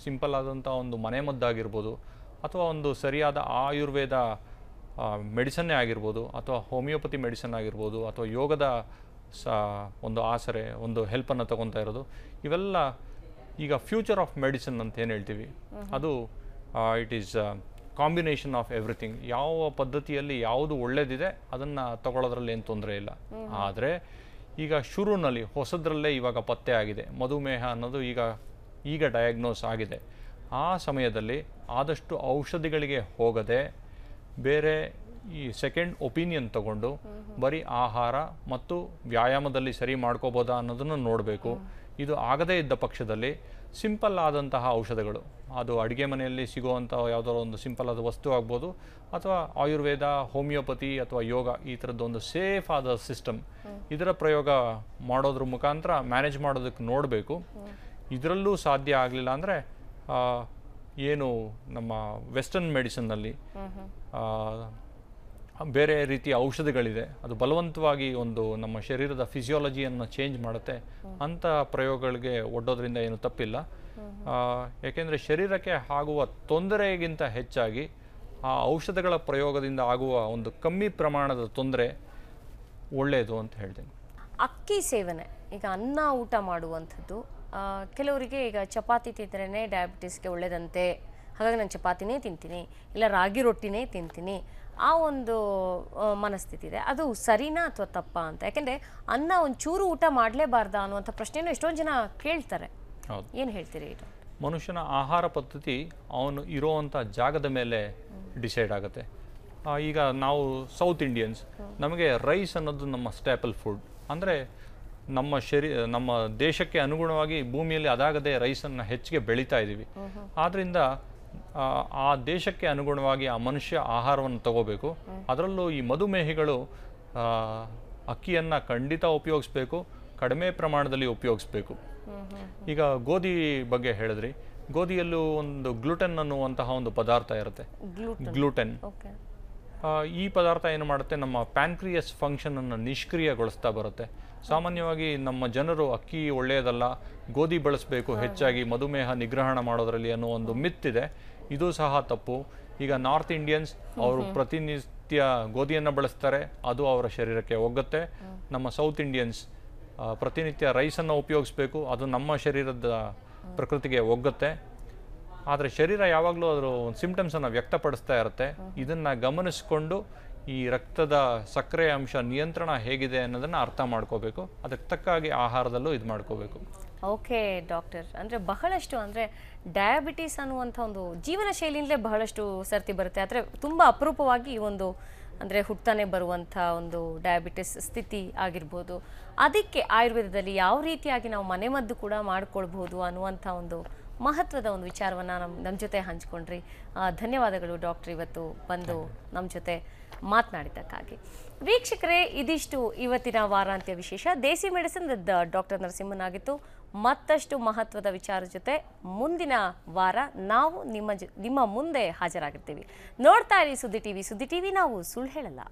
ಸಿಂಪಲ್ ಆದಂಥ ಒಂದು ಮನೆಮದ್ದಾಗಿರ್ಬೋದು ಅಥವಾ ಒಂದು ಸರಿಯಾದ ಆಯುರ್ವೇದ ಮೆಡಿಸನ್ನೇ ಆಗಿರ್ಬೋದು ಅಥವಾ ಹೋಮಿಯೋಪತಿ ಮೆಡಿಸನ್ ಆಗಿರ್ಬೋದು ಅಥವಾ ಯೋಗದ ಸ ಒಂದು ಆಸರೆ ಒಂದು ಹೆಲ್ಪನ್ನು ತಗೊತಾ ಇರೋದು ಇವೆಲ್ಲ ಈಗ ಫ್ಯೂಚರ್ ಆಫ್ ಮೆಡಿಸಿನ್ ಅಂತ ಏನು ಹೇಳ್ತೀವಿ ಅದು it is combination of everything ಯಾವ ಪದ್ಧತಿಯಲ್ಲಿ ಯಾವುದು ಒಳ್ಳೆಯದಿದೆ ಅದನ್ನು ತಗೊಳ್ಳೋದ್ರಲ್ಲಿ ಏನು ತೊಂದರೆ ಇಲ್ಲ ಆದರೆ ಈಗ ಶುರುವಿನಲ್ಲಿ ಹೊಸದ್ರಲ್ಲೇ ಇವಾಗ ಪತ್ತೆ ಆಗಿದೆ ಮಧುಮೇಹ ಅನ್ನೋದು ಈಗ ಈಗ ಡಯಾಗ್ನೋಸ್ ಆಗಿದೆ ಆ ಸಮಯದಲ್ಲಿ ಆದಷ್ಟು ಔಷಧಿಗಳಿಗೆ ಹೋಗದೆ ಬೇರೆ ಈ ಸೆಕೆಂಡ್ ಒಪಿನಿಯನ್ ತಗೊಂಡು ಬರೀ ಆಹಾರ ಮತ್ತು ವ್ಯಾಯಾಮದಲ್ಲಿ ಸರಿ ಮಾಡ್ಕೋಬೋದಾ ಅನ್ನೋದನ್ನು ನೋಡಬೇಕು ಇದು ಆಗದೇ ಇದ್ದ ಪಕ್ಷದಲ್ಲಿ ಸಿಂಪಲ್ ಆದಂತಹ ಔಷಧಗಳು ಅದು ಅಡುಗೆ ಮನೆಯಲ್ಲಿ ಸಿಗುವಂಥ ಯಾವುದಾದ್ರು ಒಂದು ಸಿಂಪಲ್ ಆದ ವಸ್ತು ಆಗ್ಬೋದು ಅಥವಾ ಆಯುರ್ವೇದ ಹೋಮಿಯೋಪತಿ ಅಥವಾ ಯೋಗ ಈ ಒಂದು ಸೇಫ್ ಆದ ಸಿಸ್ಟಮ್ ಇದರ ಪ್ರಯೋಗ ಮಾಡೋದ್ರ ಮುಖಾಂತರ ಮ್ಯಾನೇಜ್ ಮಾಡೋದಕ್ಕೆ ನೋಡಬೇಕು ಇದರಲ್ಲೂ ಸಾಧ್ಯ ಆಗಲಿಲ್ಲ ಅಂದರೆ ಏನು ನಮ್ಮ ವೆಸ್ಟರ್ನ್ ಮೆಡಿಸನ್ನಲ್ಲಿ ಬೇರೆ ರೀತಿಯ ಔಷಧಿಗಳಿದೆ ಅದು ಬಲವಂತವಾಗಿ ಒಂದು ನಮ್ಮ ಶರೀರದ ಫಿಸಿಯಾಲಜಿಯನ್ನು ಚೇಂಜ್ ಮಾಡುತ್ತೆ ಅಂಥ ಪ್ರಯೋಗಗಳಿಗೆ ಒಡ್ಡೋದ್ರಿಂದ ಏನು ತಪ್ಪಿಲ್ಲ ಯಾಕೆಂದರೆ ಶರೀರಕ್ಕೆ ಆಗುವ ತೊಂದರೆಗಿಂತ ಹೆಚ್ಚಾಗಿ ಆ ಔಷಧಗಳ ಪ್ರಯೋಗದಿಂದ ಆಗುವ ಒಂದು ಕಮ್ಮಿ ಪ್ರಮಾಣದ ತೊಂದರೆ ಒಳ್ಳೆಯದು ಅಂತ ಹೇಳ್ತೀನಿ ಅಕ್ಕಿ ಸೇವನೆ ಈಗ ಅನ್ನ ಊಟ ಮಾಡುವಂಥದ್ದು ಕೆಲವರಿಗೆ ಈಗ ಚಪಾತಿ ತಿಂದ್ರೇ ಡಯಾಬಿಟಿಸ್ಗೆ ಒಳ್ಳೆಯದಂತೆ ಹಾಗಾಗಿ ನಾನು ಚಪಾತಿನೇ ತಿಂತೀನಿ ಇಲ್ಲ ರಾಗಿ ರೊಟ್ಟಿನೇ ತಿಂತೀನಿ ಆ ಒಂದು ಮನಸ್ಥಿತಿ ಇದೆ ಅದು ಸರಿನಾ ಅಥವಾ ತಪ್ಪಾ ಅಂತ ಯಾಕೆಂದರೆ ಅನ್ನ ಒಂದು ಚೂರು ಊಟ ಮಾಡಲೇಬಾರ್ದ ಅನ್ನುವಂಥ ಪ್ರಶ್ನೆಯನ್ನು ಎಷ್ಟೊಂದು ಜನ ಕೇಳ್ತಾರೆ ಏನು ಹೇಳ್ತೀರಿ ಇದು ಮನುಷ್ಯನ ಆಹಾರ ಪದ್ಧತಿ ಅವನು ಇರೋವಂಥ ಜಾಗದ ಮೇಲೆ ಡಿಸೈಡ್ ಆಗುತ್ತೆ ಈಗ ನಾವು ಸೌತ್ ಇಂಡಿಯನ್ಸ್ ನಮಗೆ ರೈಸ್ ಅನ್ನೋದು ನಮ್ಮ ಸ್ಟ್ಯಾಪಲ್ ಫುಡ್ ಅಂದರೆ ನಮ್ಮ ಶರೀ ನಮ್ಮ ದೇಶಕ್ಕೆ ಅನುಗುಣವಾಗಿ ಭೂಮಿಯಲ್ಲಿ ಅದಾಗದೆ ರೈಸನ್ನು ಹೆಚ್ಚಿಗೆ ಬೆಳೀತಾ ಇದ್ದೀವಿ ಆದ್ದರಿಂದ ಆ ದೇಶಕ್ಕೆ ಅನುಗುಣವಾಗಿ ಆ ಮನುಷ್ಯ ಆಹಾರವನ್ನು ತಗೋಬೇಕು ಅದರಲ್ಲೂ ಈ ಮಧುಮೇಹಿಗಳು ಅಕ್ಕಿಯನ್ನು ಖಂಡಿತ ಉಪಯೋಗಿಸ್ಬೇಕು ಕಡಿಮೆ ಪ್ರಮಾಣದಲ್ಲಿ ಉಪಯೋಗಿಸ್ಬೇಕು ಈಗ ಗೋಧಿ ಬಗ್ಗೆ ಹೇಳಿದ್ರಿ ಗೋಧಿಯಲ್ಲೂ ಒಂದು ಗ್ಲುಟೆನ್ ಅನ್ನುವಂತಹ ಒಂದು ಪದಾರ್ಥ ಇರುತ್ತೆ ಗ್ಲುಟೆನ್ ಈ ಪದಾರ್ಥ ಏನು ಮಾಡುತ್ತೆ ನಮ್ಮ ಪ್ಯಾನ್ಕ್ರಿಯಸ್ ಫಂಕ್ಷನನ್ನು ನಿಷ್ಕ್ರಿಯಗೊಳಿಸ್ತಾ ಬರುತ್ತೆ ಸಾಮಾನ್ಯವಾಗಿ ನಮ್ಮ ಜನರು ಅಕ್ಕಿ ಒಳ್ಳೆಯದಲ್ಲ ಗೋಧಿ ಬಳಸಬೇಕು ಹೆಚ್ಚಾಗಿ ಮಧುಮೇಹ ನಿಗ್ರಹಣ ಮಾಡೋದರಲ್ಲಿ ಅನ್ನೋ ಒಂದು ಮಿತ್ತಿದೆ ಇದು ಸಹ ತಪ್ಪು ಈಗ ನಾರ್ತ್ ಇಂಡಿಯನ್ಸ್ ಅವರು ಪ್ರತಿನಿತ್ಯ ಗೋಧಿಯನ್ನು ಬಳಸ್ತಾರೆ ಅದು ಅವರ ಶರೀರಕ್ಕೆ ಒಗ್ಗತ್ತೆ ನಮ್ಮ ಸೌತ್ ಇಂಡಿಯನ್ಸ್ ಪ್ರತಿನಿತ್ಯ ರೈಸನ್ನು ಉಪಯೋಗಿಸ್ಬೇಕು ಅದು ನಮ್ಮ ಶರೀರದ ಪ್ರಕೃತಿಗೆ ಒಗ್ಗತ್ತೆ ಆದರೆ ಶರೀರ ಯಾವಾಗಲೂ ಅದರ ಸಿಂಪ್ಟಮ್ಸನ್ನು ವ್ಯಕ್ತಪಡಿಸ್ತಾ ಇರುತ್ತೆ ಇದನ್ನು ಗಮನಿಸಿಕೊಂಡು ಈ ರಕ್ತದ ಸಕ್ಕರೆ ಅಂಶ ನಿಯಂತ್ರಣ ಹೇಗಿದೆ ಅನ್ನೋದನ್ನು ಅರ್ಥ ಮಾಡ್ಕೋಬೇಕು ಅದಕ್ಕೆ ತಕ್ಕಾಗಿ ಆಹಾರದಲ್ಲೂ ಇದು ಮಾಡ್ಕೋಬೇಕು ಓಕೆ ಡಾಕ್ಟರ್ ಅಂದರೆ ಬಹಳಷ್ಟು ಅಂದರೆ ಡಯಾಬಿಟಿಸ್ ಅನ್ನುವಂಥ ಒಂದು ಜೀವನ ಶೈಲಿಯಿಂದಲೇ ಬಹಳಷ್ಟು ಸರ್ತಿ ಬರುತ್ತೆ ಆದರೆ ತುಂಬ ಅಪರೂಪವಾಗಿ ಈ ಒಂದು ಅಂದರೆ ಹುಟ್ಟಾನೆ ಬರುವಂಥ ಒಂದು ಡಯಾಬಿಟಿಸ್ ಸ್ಥಿತಿ ಆಗಿರ್ಬೋದು ಅದಕ್ಕೆ ಆಯುರ್ವೇದದಲ್ಲಿ ಯಾವ ರೀತಿಯಾಗಿ ನಾವು ಮನೆಮದ್ದು ಕೂಡ ಮಾಡಿಕೊಳ್ಬೋದು ಅನ್ನುವಂಥ ಒಂದು ಮಹತ್ವದ ಒಂದು ವಿಚಾರವನ್ನು ನಮ್ಮ ನಮ್ಮ ಜೊತೆ ಹಂಚ್ಕೊಂಡ್ರಿ ಧನ್ಯವಾದಗಳು ಡಾಕ್ಟ್ರ್ ಇವತ್ತು ಬಂದು ನಮ್ಮ ಜೊತೆ ಮಾತನಾಡಿದ್ದಕ್ಕಾಗಿ ವೀಕ್ಷಕರೇ ಇದಿಷ್ಟು ಇವತ್ತಿನ ವಾರಾಂತ್ಯ ವಿಶೇಷ ದೇಸಿ ಮೆಡಿಸಿನ್ ಡಾಕ್ಟರ್ ನರಸಿಂಹನಾಗಿತ್ತು ಮತ್ತಷ್ಟು ಮಹತ್ವದ ವಿಚಾರ ಜೊತೆ ಮುಂದಿನ ವಾರ ನಾವು ನಿಮ್ಮ ನಿಮ್ಮ ಮುಂದೆ ಹಾಜರಾಗಿರ್ತೀವಿ ನೋಡ್ತಾ ಇರಿ ಸುದ್ದಿ ಟಿವಿ ಸುದ್ದಿ ಟಿವಿ ನಾವು ಸುಳ್ಳು ಹೇಳಲ್ಲ